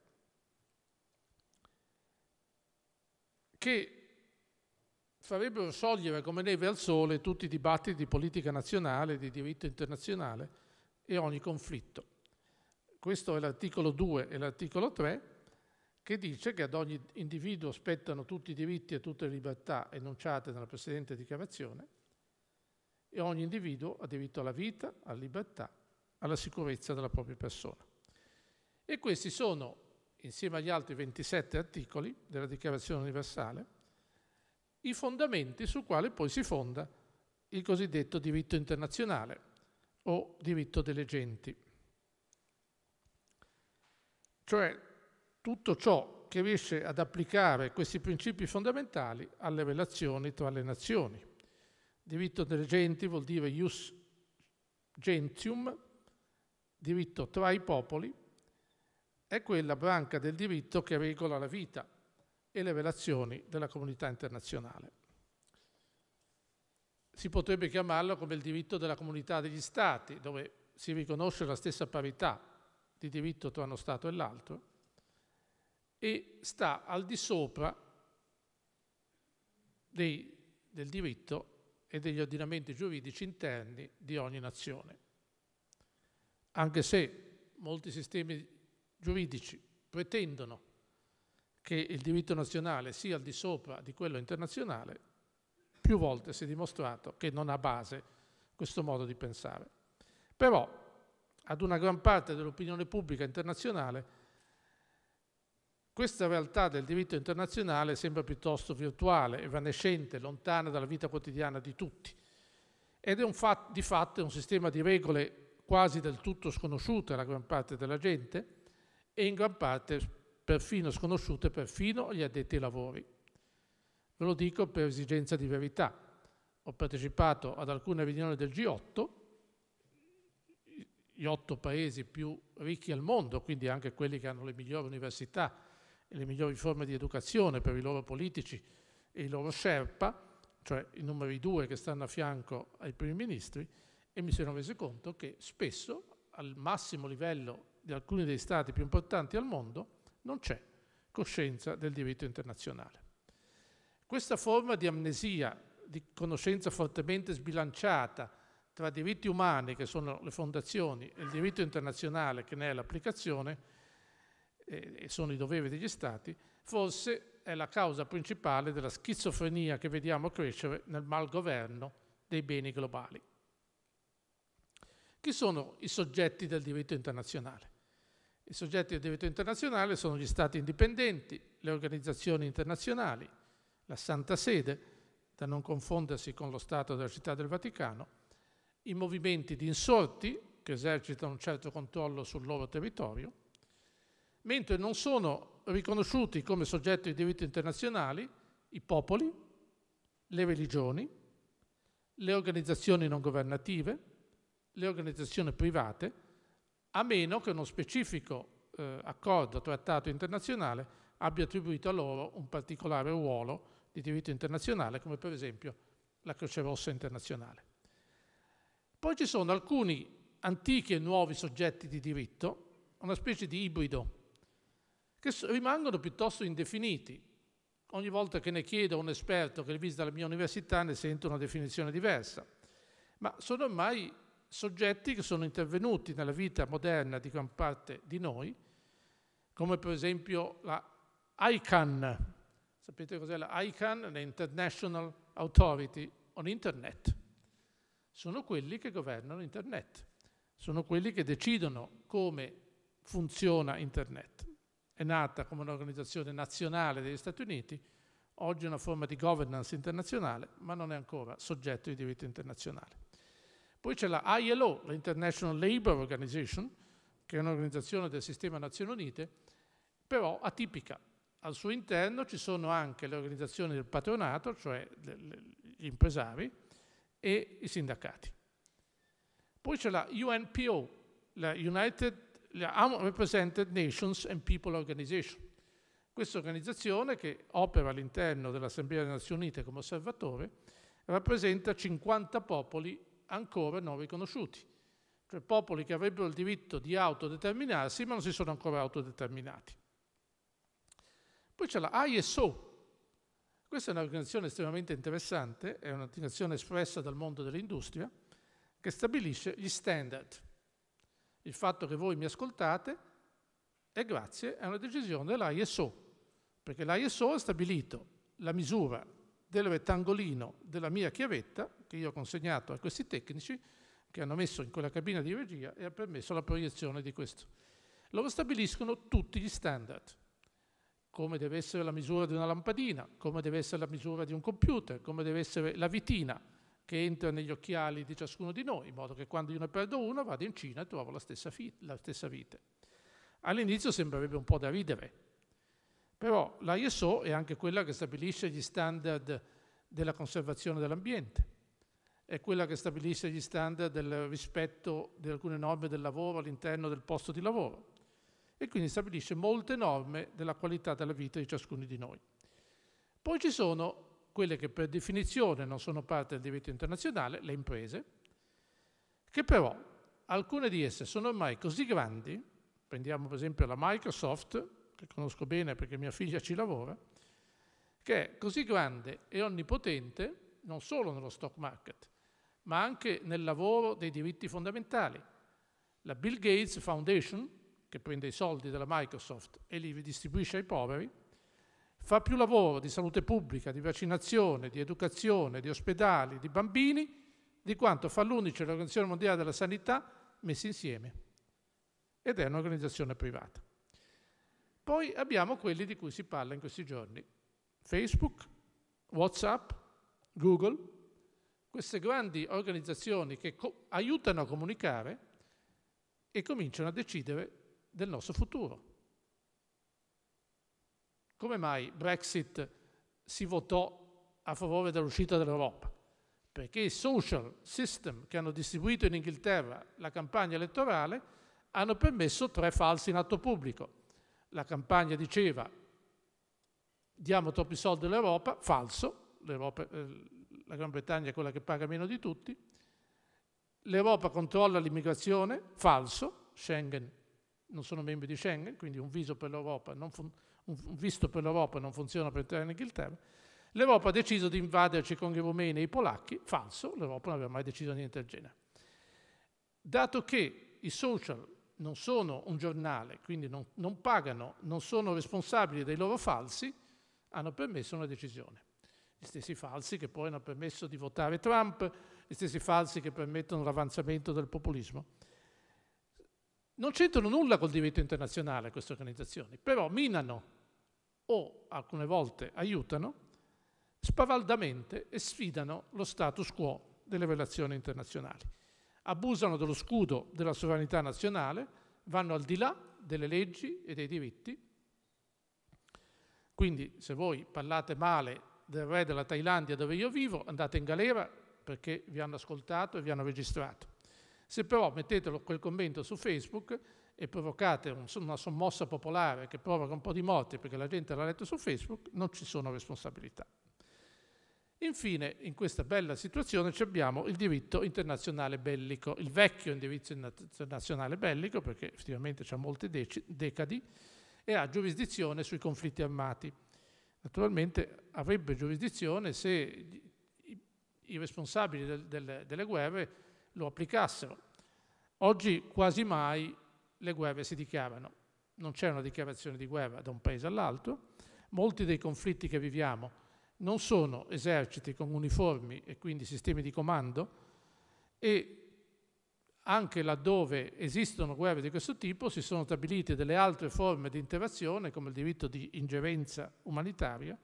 che farebbero sciogliere come neve al sole tutti i dibattiti di politica nazionale, di diritto internazionale e ogni conflitto. Questo è l'articolo 2 e l'articolo 3 che dice che ad ogni individuo spettano tutti i diritti e tutte le libertà enunciate nella precedente dichiarazione e ogni individuo ha diritto alla vita, alla libertà, alla sicurezza della propria persona. E questi sono insieme agli altri 27 articoli della Dichiarazione universale, i fondamenti su quali poi si fonda il cosiddetto diritto internazionale o diritto delle genti. Cioè tutto ciò che riesce ad applicare questi principi fondamentali alle relazioni tra le nazioni. Diritto delle genti vuol dire ius gentium, diritto tra i popoli, è quella branca del diritto che regola la vita e le relazioni della comunità internazionale. Si potrebbe chiamarlo come il diritto della comunità degli Stati, dove si riconosce la stessa parità di diritto tra uno Stato e l'altro, e sta al di sopra dei, del diritto e degli ordinamenti giuridici interni di ogni nazione. Anche se molti sistemi giuridici pretendono che il diritto nazionale sia al di sopra di quello internazionale, più volte si è dimostrato che non ha base questo modo di pensare. Però ad una gran parte dell'opinione pubblica internazionale questa realtà del diritto internazionale sembra piuttosto virtuale, evanescente, lontana dalla vita quotidiana di tutti ed è fa di fatto un sistema di regole quasi del tutto sconosciute alla gran parte della gente, e in gran parte perfino sconosciute perfino agli addetti ai lavori. Ve lo dico per esigenza di verità. Ho partecipato ad alcune riunioni del G8, gli otto paesi più ricchi al mondo, quindi anche quelli che hanno le migliori università e le migliori forme di educazione per i loro politici e i loro sherpa, cioè i numeri due che stanno a fianco ai primi ministri, e mi sono reso conto che spesso al massimo livello di alcuni dei stati più importanti al mondo, non c'è coscienza del diritto internazionale. Questa forma di amnesia, di conoscenza fortemente sbilanciata tra diritti umani, che sono le fondazioni, e il diritto internazionale, che ne è l'applicazione, e sono i doveri degli Stati, forse è la causa principale della schizofrenia che vediamo crescere nel malgoverno dei beni globali. Chi sono i soggetti del diritto internazionale? I soggetti del diritto internazionale sono gli Stati indipendenti, le organizzazioni internazionali, la Santa Sede, da non confondersi con lo Stato della Città del Vaticano, i movimenti di insorti, che esercitano un certo controllo sul loro territorio, mentre non sono riconosciuti come soggetti di diritto internazionali i popoli, le religioni, le organizzazioni non governative, le organizzazioni private, a meno che uno specifico eh, accordo, trattato internazionale abbia attribuito a loro un particolare ruolo di diritto internazionale, come per esempio la Croce Rossa internazionale. Poi ci sono alcuni antichi e nuovi soggetti di diritto, una specie di ibrido, che rimangono piuttosto indefiniti. Ogni volta che ne chiedo a un esperto che visita la mia università ne sento una definizione diversa, ma sono ormai soggetti che sono intervenuti nella vita moderna di gran parte di noi, come per esempio la ICANN. Sapete cos'è la ICANN? L'International Authority on Internet. Sono quelli che governano Internet, sono quelli che decidono come funziona Internet. È nata come un'organizzazione nazionale degli Stati Uniti, oggi è una forma di governance internazionale, ma non è ancora soggetto di diritto internazionale. Poi c'è la ILO, l'International Labour Organization, che è un'organizzazione del sistema Nazioni Unite, però atipica. Al suo interno ci sono anche le organizzazioni del patronato, cioè gli impresari, e i sindacati. Poi c'è la UNPO, la United la Represented Nations and People Organization. Questa organizzazione, che opera all'interno dell'Assemblea delle Nazioni Unite come osservatore, rappresenta 50 popoli ancora non riconosciuti, cioè popoli che avrebbero il diritto di autodeterminarsi ma non si sono ancora autodeterminati. Poi c'è la ISO, questa è un'organizzazione estremamente interessante, è un'organizzazione espressa dal mondo dell'industria, che stabilisce gli standard. Il fatto che voi mi ascoltate è grazie a una decisione dell'ISO, perché l'ISO ha stabilito la misura del rettangolino della mia chiavetta che io ho consegnato a questi tecnici che hanno messo in quella cabina di regia e ha permesso la proiezione di questo. Loro stabiliscono tutti gli standard, come deve essere la misura di una lampadina, come deve essere la misura di un computer, come deve essere la vitina che entra negli occhiali di ciascuno di noi, in modo che quando io ne perdo uno vado in Cina e trovo la stessa, la stessa vite. All'inizio sembrerebbe un po' da ridere, però l'ISO è anche quella che stabilisce gli standard della conservazione dell'ambiente è quella che stabilisce gli standard del rispetto di alcune norme del lavoro all'interno del posto di lavoro e quindi stabilisce molte norme della qualità della vita di ciascuno di noi. Poi ci sono quelle che per definizione non sono parte del diritto internazionale, le imprese, che però alcune di esse sono ormai così grandi, prendiamo per esempio la Microsoft, che conosco bene perché mia figlia ci lavora, che è così grande e onnipotente non solo nello stock market, ma anche nel lavoro dei diritti fondamentali. La Bill Gates Foundation, che prende i soldi della Microsoft e li distribuisce ai poveri, fa più lavoro di salute pubblica, di vaccinazione, di educazione, di ospedali, di bambini, di quanto fa l'UNICE e l'Organizzazione Mondiale della Sanità messi insieme. Ed è un'organizzazione privata. Poi abbiamo quelli di cui si parla in questi giorni. Facebook, Whatsapp, Google, queste grandi organizzazioni che co- aiutano a comunicare e cominciano a decidere del nostro futuro. Come mai Brexit si votò a favore dell'uscita dell'Europa? Perché i social system che hanno distribuito in Inghilterra la campagna elettorale hanno permesso tre falsi in atto pubblico. La campagna diceva diamo troppi soldi all'Europa, falso, l'Europa, eh, la Gran Bretagna è quella che paga meno di tutti, l'Europa controlla l'immigrazione, falso, Schengen, non sono membri di Schengen, quindi un, fun- un visto per l'Europa non funziona per entrare in Inghilterra, l'Europa ha deciso di invaderci con i rumeni e i polacchi, falso, l'Europa non aveva mai deciso niente del genere. Dato che i social non sono un giornale, quindi non, non pagano, non sono responsabili dei loro falsi, hanno permesso una decisione gli stessi falsi che poi hanno permesso di votare Trump, gli stessi falsi che permettono l'avanzamento del populismo. Non c'entrano nulla col diritto internazionale queste organizzazioni, però minano o alcune volte aiutano spavaldamente e sfidano lo status quo delle relazioni internazionali. Abusano dello scudo della sovranità nazionale, vanno al di là delle leggi e dei diritti. Quindi se voi parlate male del re della Thailandia dove io vivo, andate in galera perché vi hanno ascoltato e vi hanno registrato. Se però mettete quel commento su Facebook e provocate una sommossa popolare che provoca un po' di morte perché la gente l'ha letto su Facebook, non ci sono responsabilità. Infine, in questa bella situazione abbiamo il diritto internazionale bellico, il vecchio indirizzo internazionale bellico, perché effettivamente ha molte decadi, e ha giurisdizione sui conflitti armati naturalmente avrebbe giurisdizione se i responsabili del, del, delle guerre lo applicassero. Oggi quasi mai le guerre si dichiarano, non c'è una dichiarazione di guerra da un paese all'altro, molti dei conflitti che viviamo non sono eserciti con uniformi e quindi sistemi di comando e anche laddove esistono guerre di questo tipo, si sono stabilite delle altre forme di interazione, come il diritto di ingerenza umanitaria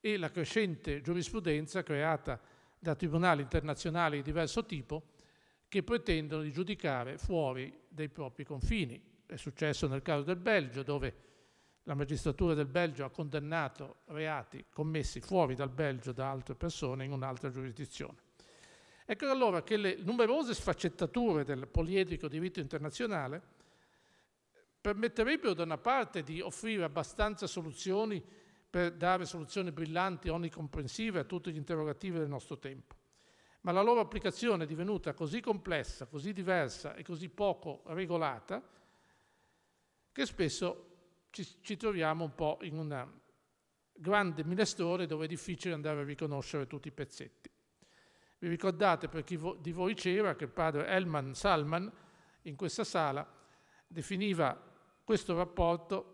e la crescente giurisprudenza creata da tribunali internazionali di diverso tipo che pretendono di giudicare fuori dei propri confini. È successo nel caso del Belgio, dove la magistratura del Belgio ha condannato reati commessi fuori dal Belgio da altre persone in un'altra giurisdizione. Ecco allora che le numerose sfaccettature del poliedrico diritto internazionale permetterebbero da una parte di offrire abbastanza soluzioni per dare soluzioni brillanti, onnicomprensive a tutti gli interrogativi del nostro tempo, ma la loro applicazione è divenuta così complessa, così diversa e così poco regolata che spesso ci, ci troviamo un po' in una grande minestrone dove è difficile andare a riconoscere tutti i pezzetti. Vi ricordate per chi di voi c'era che il padre Elman Salman in questa sala definiva questo rapporto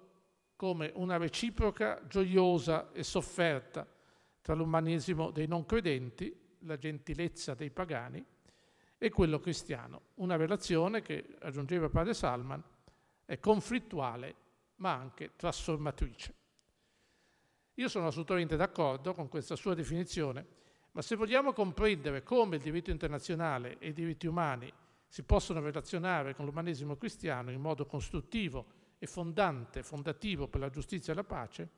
come una reciproca, gioiosa e sofferta tra l'umanesimo dei non credenti, la gentilezza dei pagani e quello cristiano, una relazione che, aggiungeva padre Salman, è conflittuale ma anche trasformatrice. Io sono assolutamente d'accordo con questa sua definizione ma se vogliamo comprendere come il diritto internazionale e i diritti umani si possono relazionare con l'umanesimo cristiano in modo costruttivo e fondante, fondativo per la giustizia e la pace,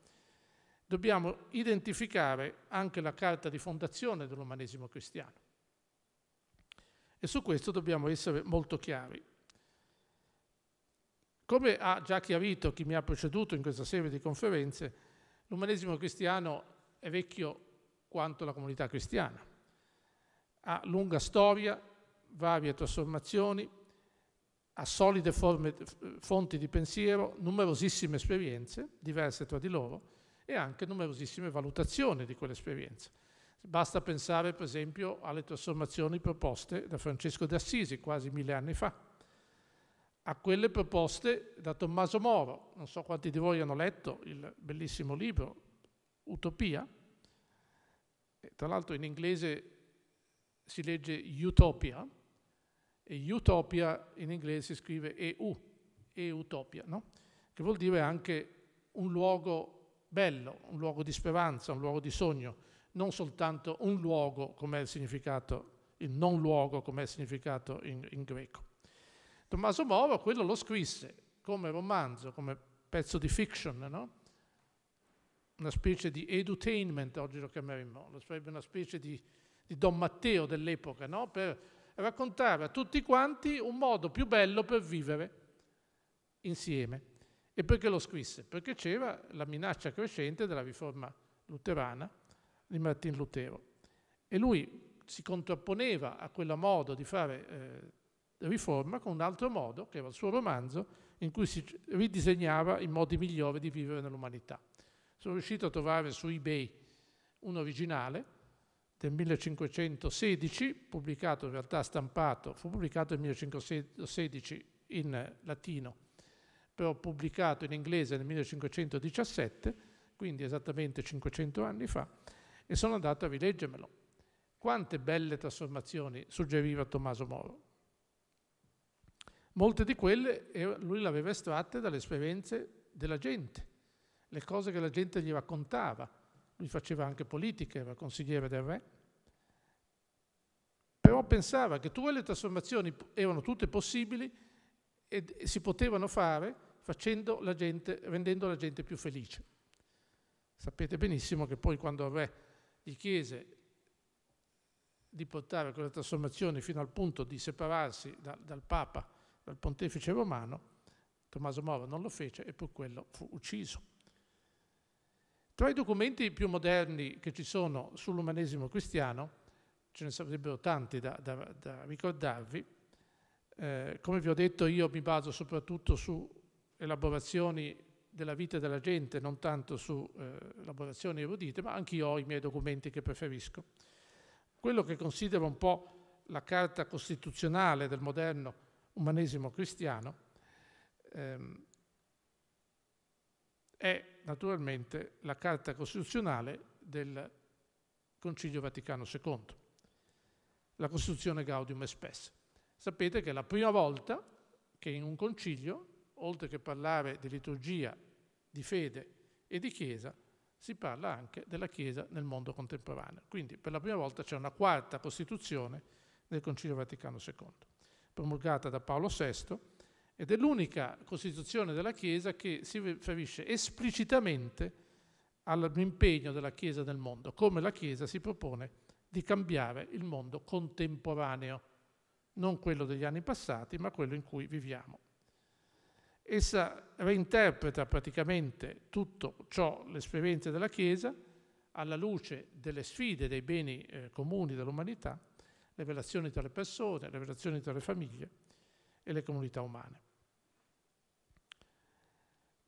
dobbiamo identificare anche la carta di fondazione dell'umanesimo cristiano. E su questo dobbiamo essere molto chiari. Come ha già chiarito chi mi ha preceduto in questa serie di conferenze, l'umanesimo cristiano è vecchio quanto la comunità cristiana. Ha lunga storia, varie trasformazioni, ha solide forme, fonti di pensiero, numerosissime esperienze, diverse tra di loro, e anche numerosissime valutazioni di quelle esperienze. Basta pensare, per esempio, alle trasformazioni proposte da Francesco d'Assisi quasi mille anni fa, a quelle proposte da Tommaso Moro. Non so quanti di voi hanno letto il bellissimo libro Utopia, tra l'altro in inglese si legge utopia e utopia in inglese si scrive EU, eutopia, no? che vuol dire anche un luogo bello, un luogo di speranza, un luogo di sogno, non soltanto un luogo come è il significato, il non luogo come è il significato in, in greco. Tommaso Moro quello lo scrisse come romanzo, come pezzo di fiction, no? una specie di edutainment, oggi lo chiameremmo, sarebbe una specie di, di Don Matteo dell'epoca, no? per raccontare a tutti quanti un modo più bello per vivere insieme. E perché lo scrisse? Perché c'era la minaccia crescente della riforma luterana di Martin Lutero. E lui si contrapponeva a quel modo di fare eh, riforma con un altro modo, che era il suo romanzo, in cui si ridisegnava i modi migliori di vivere nell'umanità. Sono riuscito a trovare su eBay un originale del 1516, pubblicato in realtà stampato, fu pubblicato nel 1516 in latino, però pubblicato in inglese nel 1517, quindi esattamente 500 anni fa, e sono andato a rileggermelo. Quante belle trasformazioni suggeriva Tommaso Moro. Molte di quelle eh, lui le aveva estratte dalle esperienze della gente le cose che la gente gli raccontava. Lui faceva anche politica, era consigliere del re, però pensava che tutte le trasformazioni erano tutte possibili e si potevano fare la gente, rendendo la gente più felice. Sapete benissimo che poi quando il re gli chiese di portare quella trasformazione fino al punto di separarsi da, dal Papa, dal pontefice romano, Tommaso Moro non lo fece e per quello fu ucciso. Tra i documenti più moderni che ci sono sull'umanesimo cristiano, ce ne sarebbero tanti da, da, da ricordarvi, eh, come vi ho detto io mi baso soprattutto su elaborazioni della vita della gente, non tanto su eh, elaborazioni erudite, ma anch'io ho i miei documenti che preferisco. Quello che considero un po' la carta costituzionale del moderno umanesimo cristiano ehm, è naturalmente la Carta Costituzionale del Concilio Vaticano II, la Costituzione Gaudium Espes. Sapete che è la prima volta che in un concilio, oltre che parlare di liturgia, di fede e di Chiesa, si parla anche della Chiesa nel mondo contemporaneo. Quindi per la prima volta c'è una quarta Costituzione del Concilio Vaticano II, promulgata da Paolo VI ed è l'unica Costituzione della Chiesa che si riferisce esplicitamente all'impegno della Chiesa nel mondo, come la Chiesa si propone di cambiare il mondo contemporaneo, non quello degli anni passati, ma quello in cui viviamo. Essa reinterpreta praticamente tutto ciò, l'esperienza della Chiesa, alla luce delle sfide dei beni eh, comuni dell'umanità, le relazioni tra le persone, le relazioni tra le famiglie e le comunità umane.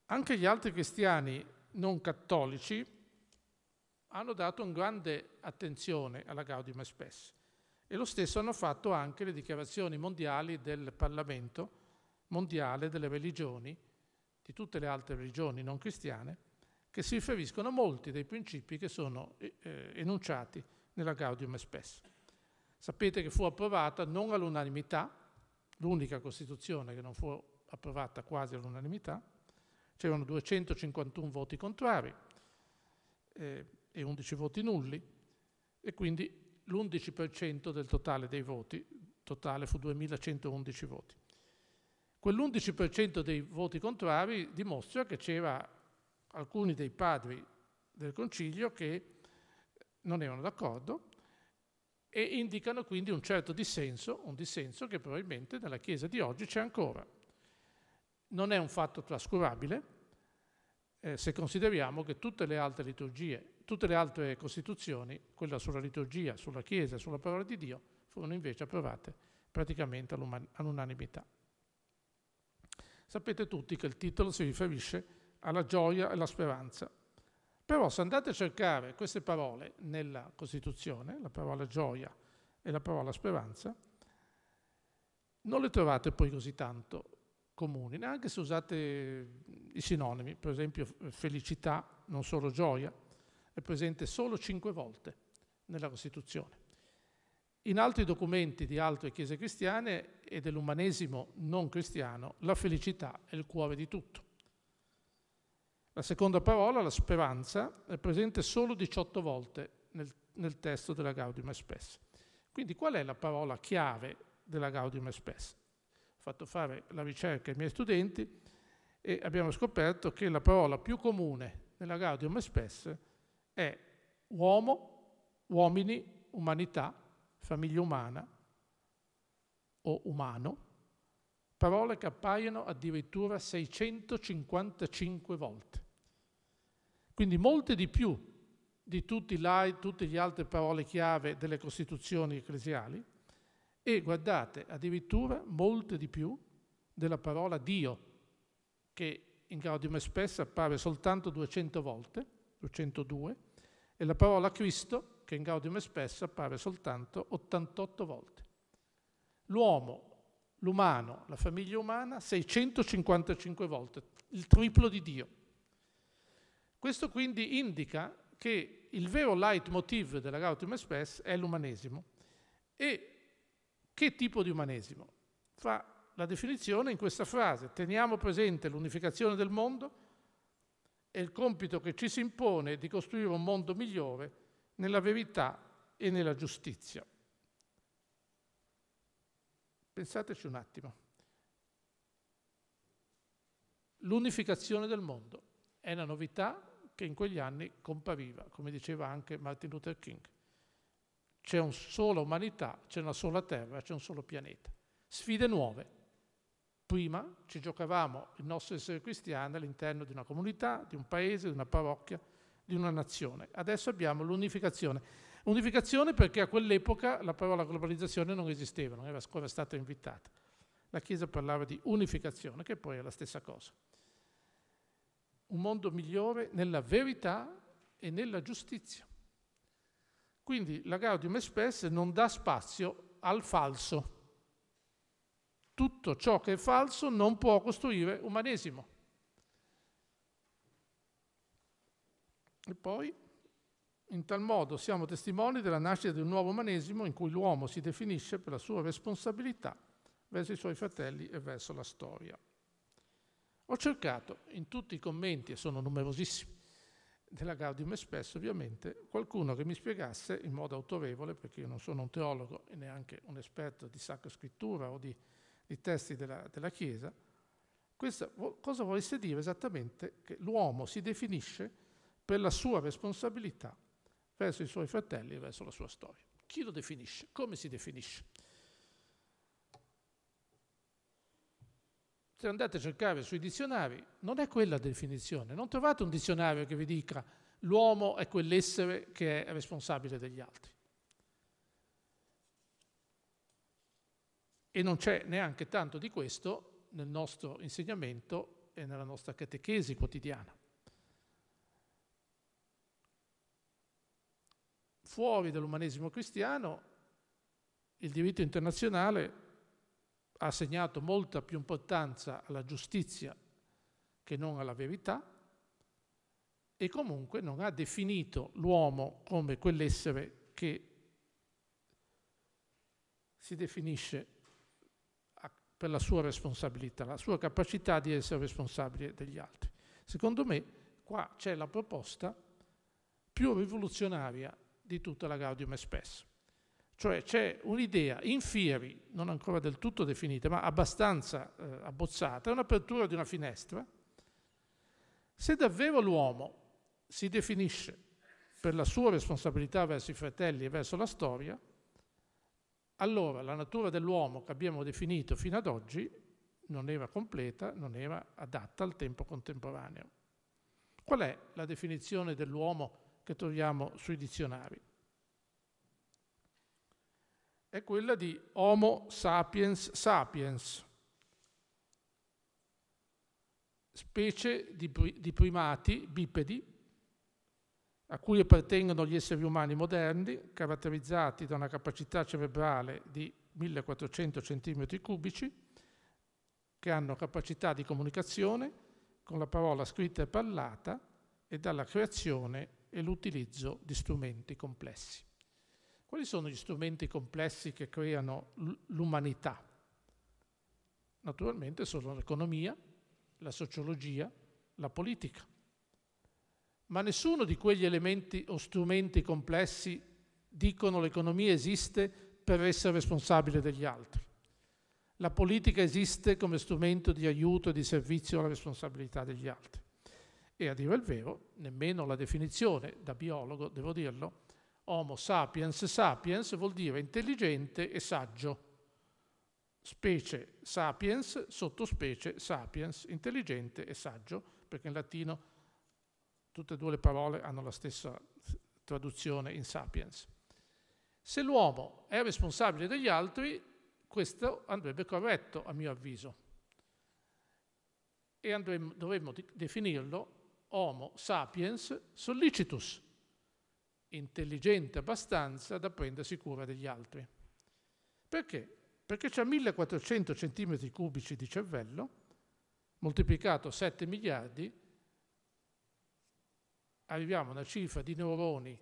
Anche gli altri cristiani non cattolici hanno dato un grande attenzione alla Gaudium Spes e lo stesso hanno fatto anche le dichiarazioni mondiali del Parlamento mondiale delle religioni, di tutte le altre religioni non cristiane, che si riferiscono a molti dei principi che sono eh, eh enunciati nella Gaudium Spes. Sapete che fu approvata non all'unanimità, l'unica Costituzione che non fu approvata quasi all'unanimità, C'erano 251 voti contrari eh, e 11 voti nulli e quindi l'11% del totale dei voti, totale fu 2111 voti. Quell'11% dei voti contrari dimostra che c'era alcuni dei padri del Concilio che non erano d'accordo e indicano quindi un certo dissenso, un dissenso che probabilmente nella Chiesa di oggi c'è ancora non è un fatto trascurabile eh, se consideriamo che tutte le altre liturgie, tutte le altre costituzioni, quella sulla liturgia, sulla Chiesa, sulla parola di Dio, furono invece approvate praticamente all'unanimità. Sapete tutti che il titolo si riferisce alla gioia e alla speranza. Però se andate a cercare queste parole nella Costituzione, la parola gioia e la parola speranza, non le trovate poi così tanto comuni, neanche se usate i sinonimi, per esempio eh, felicità, non solo gioia, è presente solo cinque volte nella Costituzione. In altri documenti di altre chiese cristiane e dell'umanesimo non cristiano, la felicità è il cuore di tutto. La seconda parola, la speranza, è presente solo 18 volte nel, nel testo della Gaudium Spes. Quindi qual è la parola chiave della Gaudium Spes? fatto fare la ricerca ai miei studenti e abbiamo scoperto che la parola più comune nella Gaudium Spes è uomo, uomini, umanità, famiglia umana o umano, parole che appaiono addirittura 655 volte. Quindi molte di più di tutti, tutte le altre parole chiave delle costituzioni ecclesiali, e guardate addirittura molte di più della parola Dio, che in Gaudium Spes appare soltanto 200 volte, 202, e la parola Cristo, che in Gaudium Spes appare soltanto 88 volte. L'uomo, l'umano, la famiglia umana, 655 volte, il triplo di Dio. Questo quindi indica che il vero leitmotiv della Gaudium Spes è l'umanesimo e che tipo di umanesimo? Fa la definizione in questa frase. Teniamo presente l'unificazione del mondo e il compito che ci si impone di costruire un mondo migliore nella verità e nella giustizia. Pensateci un attimo. L'unificazione del mondo è una novità che in quegli anni compariva, come diceva anche Martin Luther King. C'è una sola umanità, c'è una sola terra, c'è un solo pianeta. Sfide nuove. Prima ci giocavamo il nostro essere cristiano all'interno di una comunità, di un paese, di una parrocchia, di una nazione. Adesso abbiamo l'unificazione. Unificazione perché a quell'epoca la parola globalizzazione non esisteva, non era ancora stata invitata. La Chiesa parlava di unificazione, che poi è la stessa cosa. Un mondo migliore nella verità e nella giustizia. Quindi la Gaudium Express non dà spazio al falso. Tutto ciò che è falso non può costruire umanesimo. E poi, in tal modo, siamo testimoni della nascita di un nuovo umanesimo in cui l'uomo si definisce per la sua responsabilità verso i suoi fratelli e verso la storia. Ho cercato in tutti i commenti, e sono numerosissimi, della Gaudium Espresso, ovviamente, qualcuno che mi spiegasse in modo autorevole, perché io non sono un teologo e neanche un esperto di sacra scrittura o di, di testi della, della Chiesa, questa, cosa volesse dire esattamente che l'uomo si definisce per la sua responsabilità verso i suoi fratelli e verso la sua storia. Chi lo definisce? Come si definisce? se andate a cercare sui dizionari, non è quella definizione, non trovate un dizionario che vi dica l'uomo è quell'essere che è responsabile degli altri. E non c'è neanche tanto di questo nel nostro insegnamento e nella nostra catechesi quotidiana. Fuori dall'umanesimo cristiano, il diritto internazionale ha assegnato molta più importanza alla giustizia che non alla verità e comunque non ha definito l'uomo come quell'essere che si definisce per la sua responsabilità, la sua capacità di essere responsabile degli altri. Secondo me qua c'è la proposta più rivoluzionaria di tutta la Gaudium Espes. Cioè c'è un'idea in fieri, non ancora del tutto definita, ma abbastanza eh, abbozzata, un'apertura di una finestra. Se davvero l'uomo si definisce per la sua responsabilità verso i fratelli e verso la storia, allora la natura dell'uomo che abbiamo definito fino ad oggi non era completa, non era adatta al tempo contemporaneo. Qual è la definizione dell'uomo che troviamo sui dizionari? è quella di Homo sapiens sapiens, specie di, di primati bipedi a cui appartengono gli esseri umani moderni, caratterizzati da una capacità cerebrale di 1400 cm3, che hanno capacità di comunicazione con la parola scritta e parlata e dalla creazione e l'utilizzo di strumenti complessi. Quali sono gli strumenti complessi che creano l'umanità? Naturalmente sono l'economia, la sociologia, la politica. Ma nessuno di quegli elementi o strumenti complessi dicono l'economia esiste per essere responsabile degli altri. La politica esiste come strumento di aiuto e di servizio alla responsabilità degli altri. E a dire il vero, nemmeno la definizione, da biologo devo dirlo, Homo sapiens sapiens vuol dire intelligente e saggio. Specie sapiens, sottospecie sapiens, intelligente e saggio, perché in latino tutte e due le parole hanno la stessa traduzione in sapiens. Se l'uomo è responsabile degli altri, questo andrebbe corretto, a mio avviso. E andremo, dovremmo definirlo Homo sapiens sollicitus, intelligente abbastanza da prendersi cura degli altri. Perché? Perché c'è 1400 cm cubici di cervello, moltiplicato 7 miliardi, arriviamo a una cifra di neuroni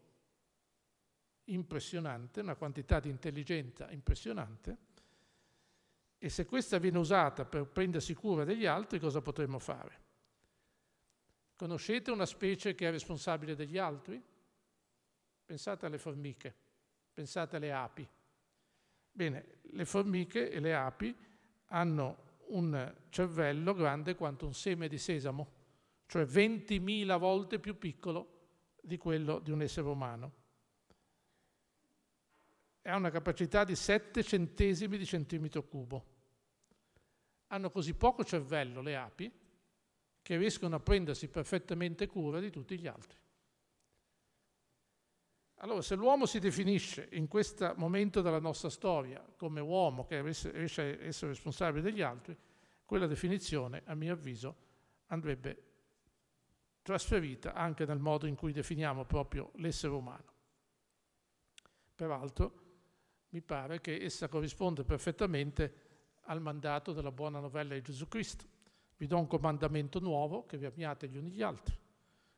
impressionante, una quantità di intelligenza impressionante, e se questa viene usata per prendersi cura degli altri, cosa potremmo fare? Conoscete una specie che è responsabile degli altri? Pensate alle formiche, pensate alle api. Bene, le formiche e le api hanno un cervello grande quanto un seme di sesamo, cioè 20.000 volte più piccolo di quello di un essere umano. E ha una capacità di 7 centesimi di centimetro cubo. Hanno così poco cervello le api che riescono a prendersi perfettamente cura di tutti gli altri. Allora, se l'uomo si definisce in questo momento della nostra storia come uomo che riesce a essere responsabile degli altri, quella definizione, a mio avviso, andrebbe trasferita anche nel modo in cui definiamo proprio l'essere umano. Peraltro, mi pare che essa corrisponde perfettamente al mandato della buona novella di Gesù Cristo. Vi do un comandamento nuovo che vi amiate gli uni gli altri,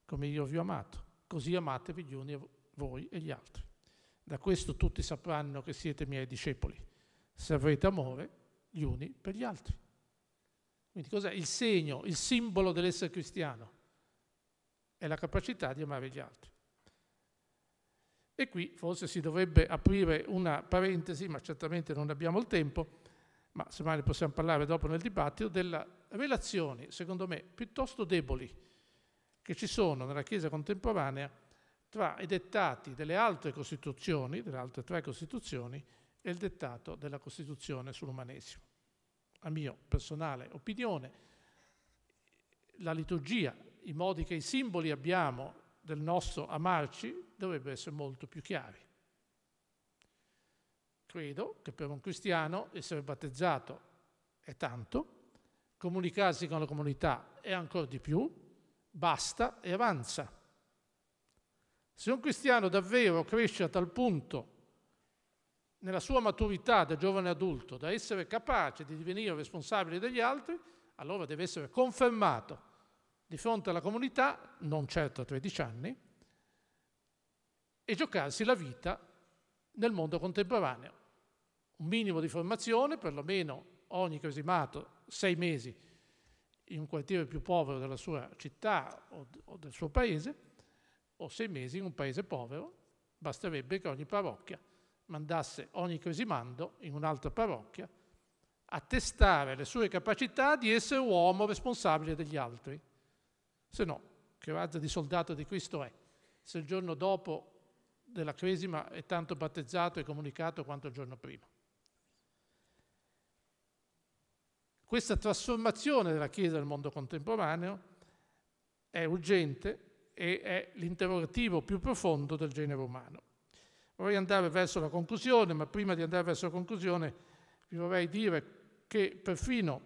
come io vi ho amato, così amatevi gli uni voi e gli altri. Da questo tutti sapranno che siete miei discepoli, se avrete amore gli uni per gli altri. Quindi cos'è il segno, il simbolo dell'essere cristiano? È la capacità di amare gli altri. E qui forse si dovrebbe aprire una parentesi, ma certamente non abbiamo il tempo, ma semmai ne possiamo parlare dopo nel dibattito, delle relazioni, secondo me, piuttosto deboli che ci sono nella Chiesa contemporanea tra i dettati delle altre Costituzioni, delle altre tre Costituzioni, e il dettato della Costituzione sull'umanesimo. A mio personale opinione, la liturgia, i modi che i simboli abbiamo del nostro amarci dovrebbero essere molto più chiari. Credo che per un cristiano essere battezzato è tanto, comunicarsi con la comunità è ancora di più, basta e avanza. Se un cristiano davvero cresce a tal punto nella sua maturità da giovane adulto, da essere capace di divenire responsabile degli altri, allora deve essere confermato di fronte alla comunità, non certo a 13 anni, e giocarsi la vita nel mondo contemporaneo. Un minimo di formazione, perlomeno ogni cresimato, sei mesi in un quartiere più povero della sua città o del suo paese, o sei mesi in un paese povero, basterebbe che ogni parrocchia mandasse ogni cresimando in un'altra parrocchia a testare le sue capacità di essere uomo responsabile degli altri. Se no, che razza di soldato di Cristo è? Se il giorno dopo della cresima è tanto battezzato e comunicato quanto il giorno prima. Questa trasformazione della Chiesa nel mondo contemporaneo è urgente e è l'interrogativo più profondo del genere umano. Vorrei andare verso la conclusione, ma prima di andare verso la conclusione vi vorrei dire che perfino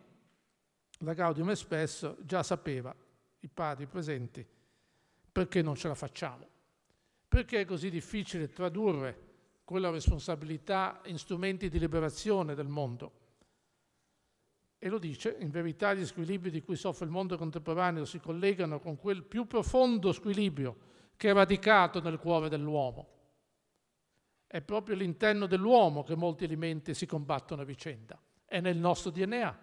la Gaudium Espresso già sapeva, i padri presenti, perché non ce la facciamo, perché è così difficile tradurre quella responsabilità in strumenti di liberazione del mondo e lo dice, in verità gli squilibri di cui soffre il mondo contemporaneo si collegano con quel più profondo squilibrio che è radicato nel cuore dell'uomo. È proprio all'interno dell'uomo che molti elementi si combattono a vicenda, è nel nostro DNA.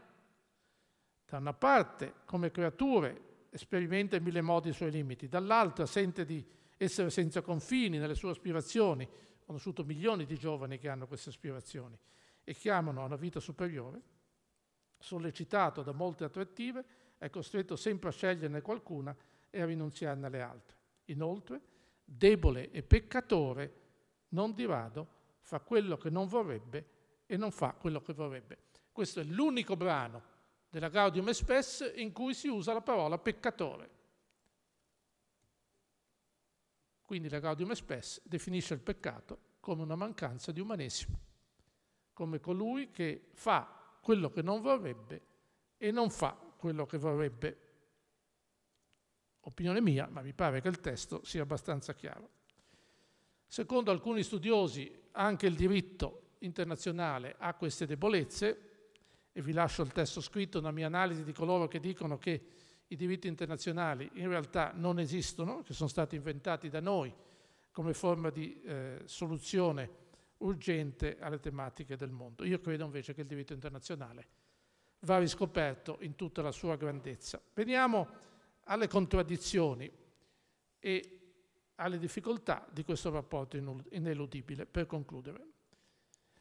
Da una parte, come creature, sperimenta in mille modi i suoi limiti, dall'altra sente di essere senza confini nelle sue aspirazioni. Ho conosciuto milioni di giovani che hanno queste aspirazioni e chiamano a una vita superiore sollecitato da molte attrattive, è costretto sempre a sceglierne qualcuna e a rinunziarne alle altre. Inoltre, debole e peccatore, non di rado fa quello che non vorrebbe e non fa quello che vorrebbe. Questo è l'unico brano della Gaudium Express in cui si usa la parola peccatore. Quindi la Gaudium Express definisce il peccato come una mancanza di umanesimo, come colui che fa quello che non vorrebbe e non fa quello che vorrebbe. Opinione mia, ma mi pare che il testo sia abbastanza chiaro. Secondo alcuni studiosi anche il diritto internazionale ha queste debolezze e vi lascio il testo scritto, una mia analisi di coloro che dicono che i diritti internazionali in realtà non esistono, che sono stati inventati da noi come forma di eh, soluzione urgente alle tematiche del mondo. Io credo invece che il diritto internazionale va riscoperto in tutta la sua grandezza. Veniamo alle contraddizioni e alle difficoltà di questo rapporto ineludibile, per concludere.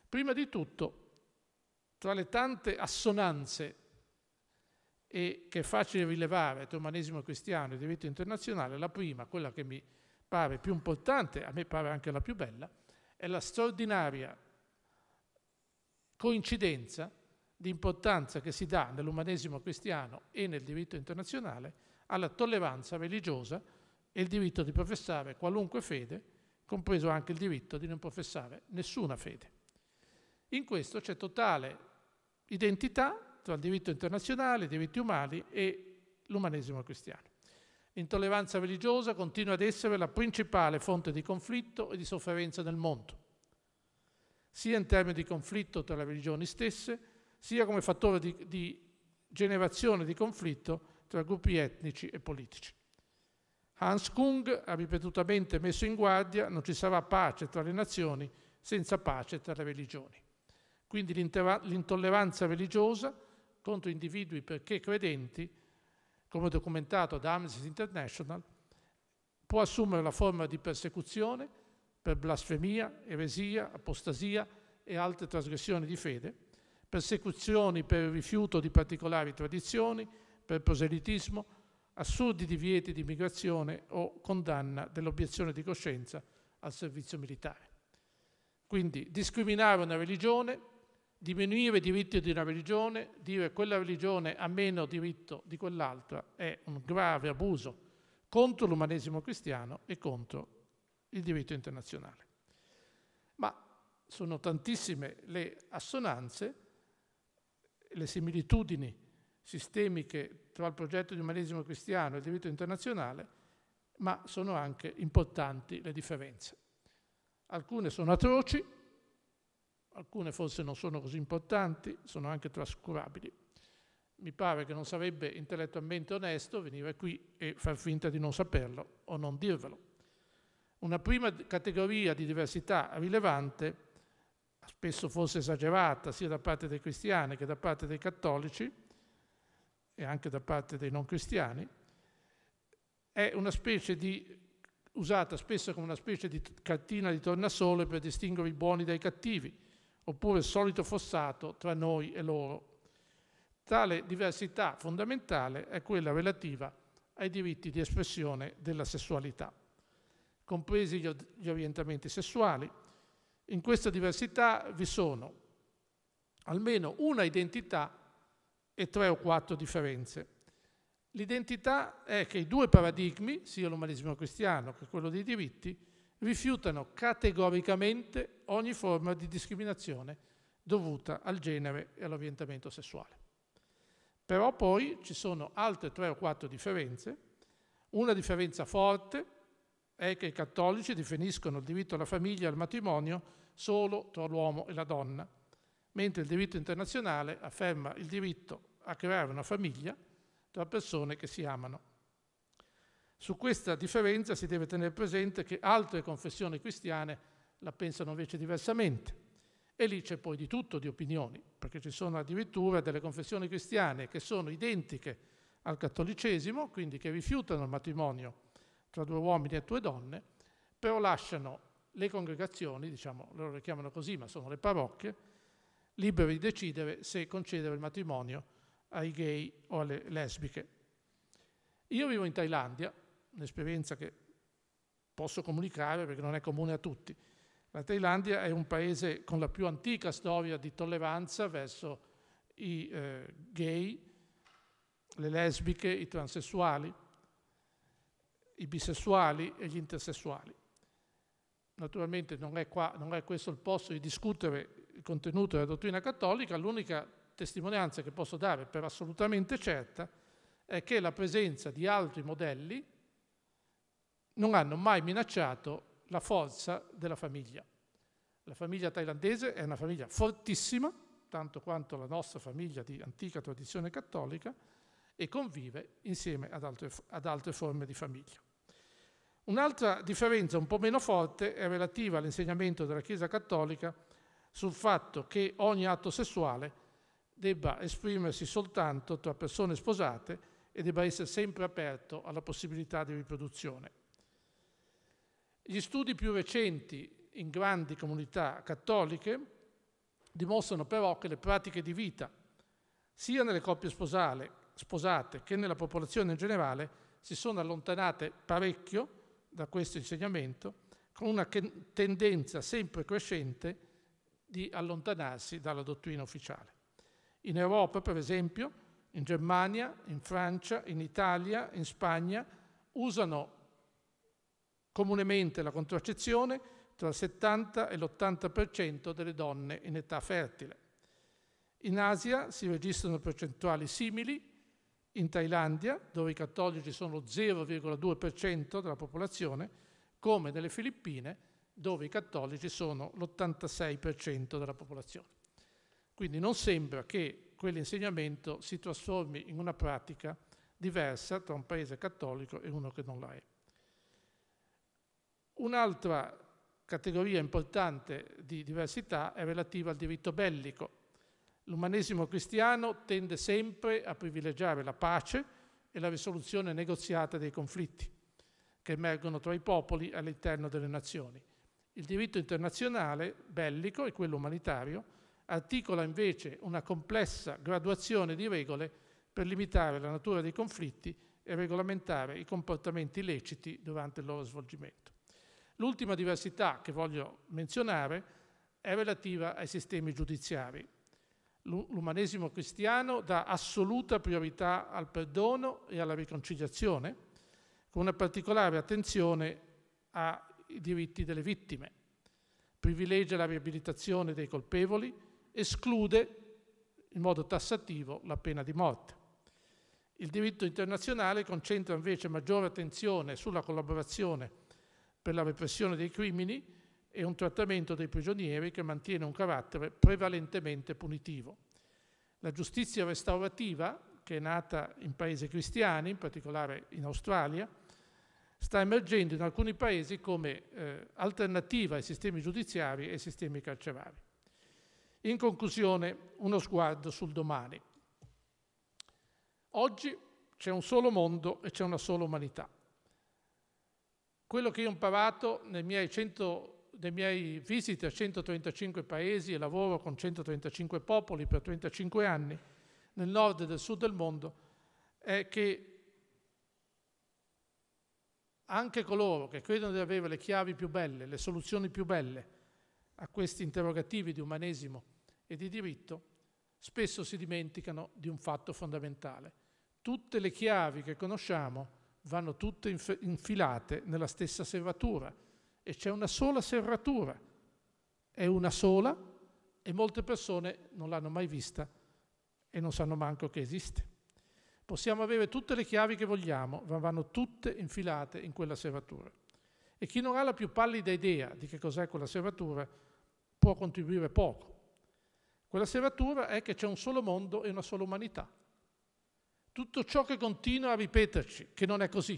Prima di tutto, tra le tante assonanze e che è facile rilevare tra umanesimo cristiano e diritto internazionale, la prima, quella che mi pare più importante, a me pare anche la più bella, è la straordinaria coincidenza di importanza che si dà nell'umanesimo cristiano e nel diritto internazionale alla tolleranza religiosa e il diritto di professare qualunque fede, compreso anche il diritto di non professare nessuna fede. In questo c'è totale identità tra il diritto internazionale, i diritti umani e l'umanesimo cristiano. L'intolleranza religiosa continua ad essere la principale fonte di conflitto e di sofferenza nel mondo, sia in termini di conflitto tra le religioni stesse, sia come fattore di, di generazione di conflitto tra gruppi etnici e politici. Hans Kung ha ripetutamente messo in guardia non ci sarà pace tra le nazioni senza pace tra le religioni. Quindi l'intolleranza religiosa contro individui perché credenti come documentato da Amnesty International, può assumere la forma di persecuzione per blasfemia, eresia, apostasia e altre trasgressioni di fede, persecuzioni per rifiuto di particolari tradizioni, per proselitismo, assurdi divieti di immigrazione o condanna dell'obiezione di coscienza al servizio militare. Quindi discriminare una religione Diminuire i diritti di una religione, dire quella religione ha meno diritto di quell'altra, è un grave abuso contro l'umanesimo cristiano e contro il diritto internazionale. Ma sono tantissime le assonanze, le similitudini sistemiche tra il progetto di umanesimo cristiano e il diritto internazionale, ma sono anche importanti le differenze. Alcune sono atroci, alcune forse non sono così importanti, sono anche trascurabili. Mi pare che non sarebbe intellettualmente onesto venire qui e far finta di non saperlo o non dirvelo. Una prima categoria di diversità rilevante, spesso forse esagerata sia da parte dei cristiani che da parte dei cattolici e anche da parte dei non cristiani, è una specie di usata spesso come una specie di cartina di tornasole per distinguere i buoni dai cattivi, oppure il solito fossato tra noi e loro. Tale diversità fondamentale è quella relativa ai diritti di espressione della sessualità, compresi gli orientamenti sessuali. In questa diversità vi sono almeno una identità e tre o quattro differenze. L'identità è che i due paradigmi, sia l'umanismo cristiano che quello dei diritti, rifiutano categoricamente ogni forma di discriminazione dovuta al genere e all'orientamento sessuale. Però poi ci sono altre tre o quattro differenze. Una differenza forte è che i cattolici definiscono il diritto alla famiglia e al matrimonio solo tra l'uomo e la donna, mentre il diritto internazionale afferma il diritto a creare una famiglia tra persone che si amano. Su questa differenza si deve tenere presente che altre confessioni cristiane la pensano invece diversamente. E lì c'è poi di tutto di opinioni, perché ci sono addirittura delle confessioni cristiane che sono identiche al cattolicesimo, quindi che rifiutano il matrimonio tra due uomini e due donne, però lasciano le congregazioni, diciamo, loro le chiamano così, ma sono le parrocchie, libere di decidere se concedere il matrimonio ai gay o alle lesbiche. Io vivo in Thailandia un'esperienza che posso comunicare perché non è comune a tutti. La Thailandia è un paese con la più antica storia di tolleranza verso i eh, gay, le lesbiche, i transessuali, i bisessuali e gli intersessuali. Naturalmente non è, qua, non è questo il posto di discutere il contenuto della dottrina cattolica, l'unica testimonianza che posso dare per assolutamente certa è che la presenza di altri modelli non hanno mai minacciato la forza della famiglia. La famiglia thailandese è una famiglia fortissima, tanto quanto la nostra famiglia di antica tradizione cattolica, e convive insieme ad altre, ad altre forme di famiglia. Un'altra differenza un po' meno forte è relativa all'insegnamento della Chiesa cattolica sul fatto che ogni atto sessuale debba esprimersi soltanto tra persone sposate e debba essere sempre aperto alla possibilità di riproduzione. Gli studi più recenti in grandi comunità cattoliche dimostrano però che le pratiche di vita, sia nelle coppie sposale, sposate che nella popolazione in generale, si sono allontanate parecchio da questo insegnamento, con una tendenza sempre crescente di allontanarsi dalla dottrina ufficiale. In Europa, per esempio, in Germania, in Francia, in Italia, in Spagna, usano Comunemente la contraccezione tra il 70 e l'80% delle donne in età fertile. In Asia si registrano percentuali simili, in Thailandia, dove i cattolici sono lo 0,2% della popolazione, come nelle Filippine, dove i cattolici sono l'86% della popolazione. Quindi non sembra che quell'insegnamento si trasformi in una pratica diversa tra un paese cattolico e uno che non la è. Un'altra categoria importante di diversità è relativa al diritto bellico. L'umanesimo cristiano tende sempre a privilegiare la pace e la risoluzione negoziata dei conflitti che emergono tra i popoli all'interno delle nazioni. Il diritto internazionale bellico e quello umanitario articola invece una complessa graduazione di regole per limitare la natura dei conflitti e regolamentare i comportamenti leciti durante il loro svolgimento. L'ultima diversità che voglio menzionare è relativa ai sistemi giudiziari. L'umanesimo cristiano dà assoluta priorità al perdono e alla riconciliazione, con una particolare attenzione ai diritti delle vittime. Privilegia la riabilitazione dei colpevoli, esclude in modo tassativo la pena di morte. Il diritto internazionale concentra invece maggiore attenzione sulla collaborazione per la repressione dei crimini e un trattamento dei prigionieri che mantiene un carattere prevalentemente punitivo. La giustizia restaurativa, che è nata in paesi cristiani, in particolare in Australia, sta emergendo in alcuni paesi come eh, alternativa ai sistemi giudiziari e ai sistemi carcerari. In conclusione, uno sguardo sul domani. Oggi c'è un solo mondo e c'è una sola umanità. Quello che io ho imparato nei miei, 100, nei miei visite a 135 paesi e lavoro con 135 popoli per 35 anni, nel nord e nel sud del mondo, è che anche coloro che credono di avere le chiavi più belle, le soluzioni più belle a questi interrogativi di umanesimo e di diritto, spesso si dimenticano di un fatto fondamentale. Tutte le chiavi che conosciamo vanno tutte infilate nella stessa serratura e c'è una sola serratura, è una sola e molte persone non l'hanno mai vista e non sanno manco che esiste. Possiamo avere tutte le chiavi che vogliamo, ma vanno tutte infilate in quella serratura. E chi non ha la più pallida idea di che cos'è quella serratura può contribuire poco. Quella serratura è che c'è un solo mondo e una sola umanità tutto ciò che continua a ripeterci, che non è così,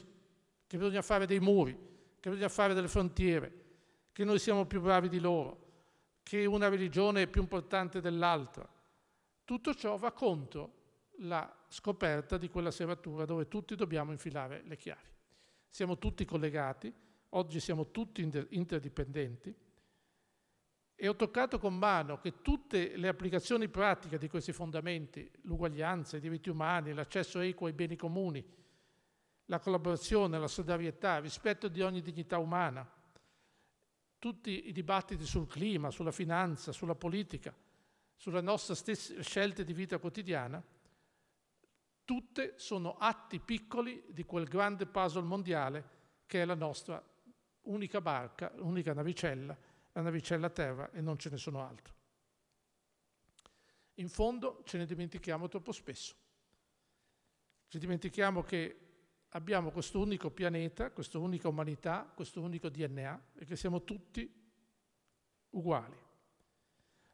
che bisogna fare dei muri, che bisogna fare delle frontiere, che noi siamo più bravi di loro, che una religione è più importante dell'altra, tutto ciò va contro la scoperta di quella serratura dove tutti dobbiamo infilare le chiavi. Siamo tutti collegati, oggi siamo tutti interdipendenti e ho toccato con mano che tutte le applicazioni pratiche di questi fondamenti, l'uguaglianza, i diritti umani, l'accesso equo ai beni comuni, la collaborazione, la solidarietà, il rispetto di ogni dignità umana, tutti i dibattiti sul clima, sulla finanza, sulla politica, sulle nostre stesse scelte di vita quotidiana, tutte sono atti piccoli di quel grande puzzle mondiale che è la nostra unica barca, unica navicella, la navicella terra e non ce ne sono altro. In fondo ce ne dimentichiamo troppo spesso. Ci dimentichiamo che abbiamo questo unico pianeta, questa unica umanità, questo unico DNA e che siamo tutti uguali.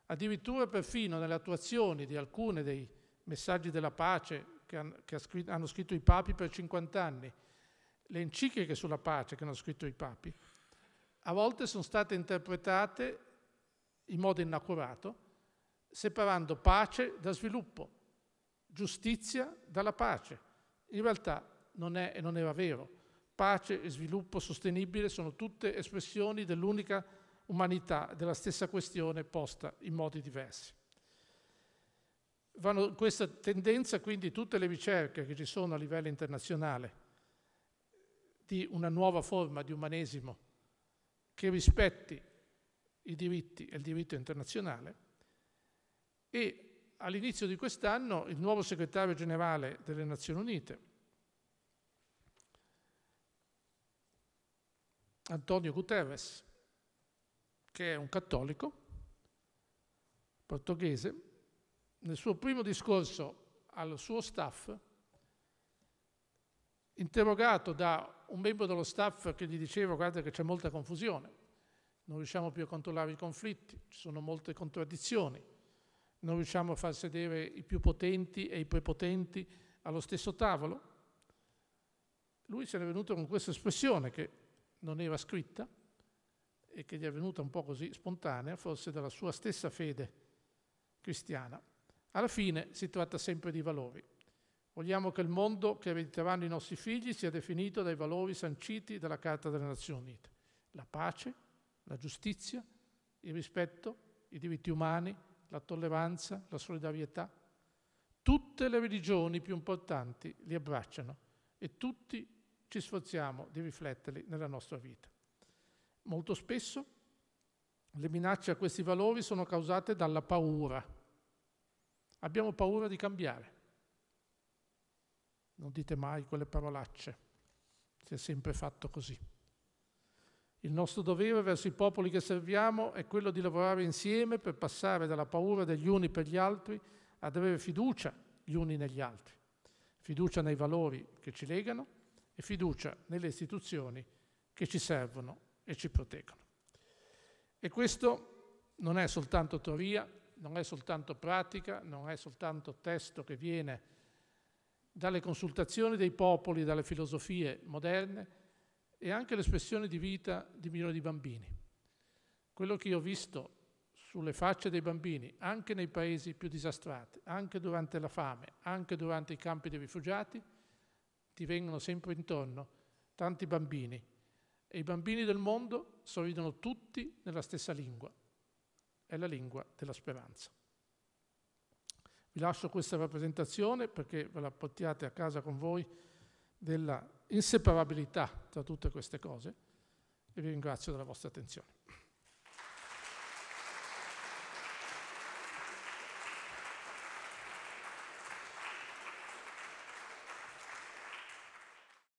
Addirittura perfino nelle attuazioni di alcuni dei messaggi della pace che hanno scritto i papi per 50 anni, le encicliche sulla pace che hanno scritto i papi, a volte sono state interpretate in modo inaccurato, separando pace da sviluppo, giustizia dalla pace. In realtà non è e non era vero. Pace e sviluppo sostenibile sono tutte espressioni dell'unica umanità, della stessa questione posta in modi diversi. Vanno in questa tendenza quindi tutte le ricerche che ci sono a livello internazionale di una nuova forma di umanesimo che rispetti i diritti e il diritto internazionale e all'inizio di quest'anno il nuovo segretario generale delle Nazioni Unite, Antonio Guterres, che è un cattolico portoghese, nel suo primo discorso al suo staff interrogato da un membro dello staff che gli diceva guarda che c'è molta confusione, non riusciamo più a controllare i conflitti, ci sono molte contraddizioni, non riusciamo a far sedere i più potenti e i prepotenti allo stesso tavolo. Lui se ne è venuto con questa espressione che non era scritta e che gli è venuta un po' così spontanea, forse dalla sua stessa fede cristiana. Alla fine si tratta sempre di valori. Vogliamo che il mondo che eviteranno i nostri figli sia definito dai valori sanciti dalla Carta delle Nazioni Unite. La pace, la giustizia, il rispetto, i diritti umani, la tolleranza, la solidarietà. Tutte le religioni più importanti li abbracciano e tutti ci sforziamo di rifletterli nella nostra vita. Molto spesso le minacce a questi valori sono causate dalla paura. Abbiamo paura di cambiare non dite mai quelle parolacce, si è sempre fatto così. Il nostro dovere verso i popoli che serviamo è quello di lavorare insieme per passare dalla paura degli uni per gli altri ad avere fiducia gli uni negli altri, fiducia nei valori che ci legano e fiducia nelle istituzioni che ci servono e ci proteggono. E questo non è soltanto teoria, non è soltanto pratica, non è soltanto testo che viene dalle consultazioni dei popoli, dalle filosofie moderne e anche l'espressione di vita di milioni di bambini. Quello che io ho visto sulle facce dei bambini, anche nei paesi più disastrati, anche durante la fame, anche durante i campi dei rifugiati, ti vengono sempre intorno tanti bambini e i bambini del mondo sorridono tutti nella stessa lingua, è la lingua della speranza. Vi lascio questa rappresentazione perché ve la portiate a casa con voi della inseparabilità tra tutte queste cose e vi ringrazio della vostra attenzione.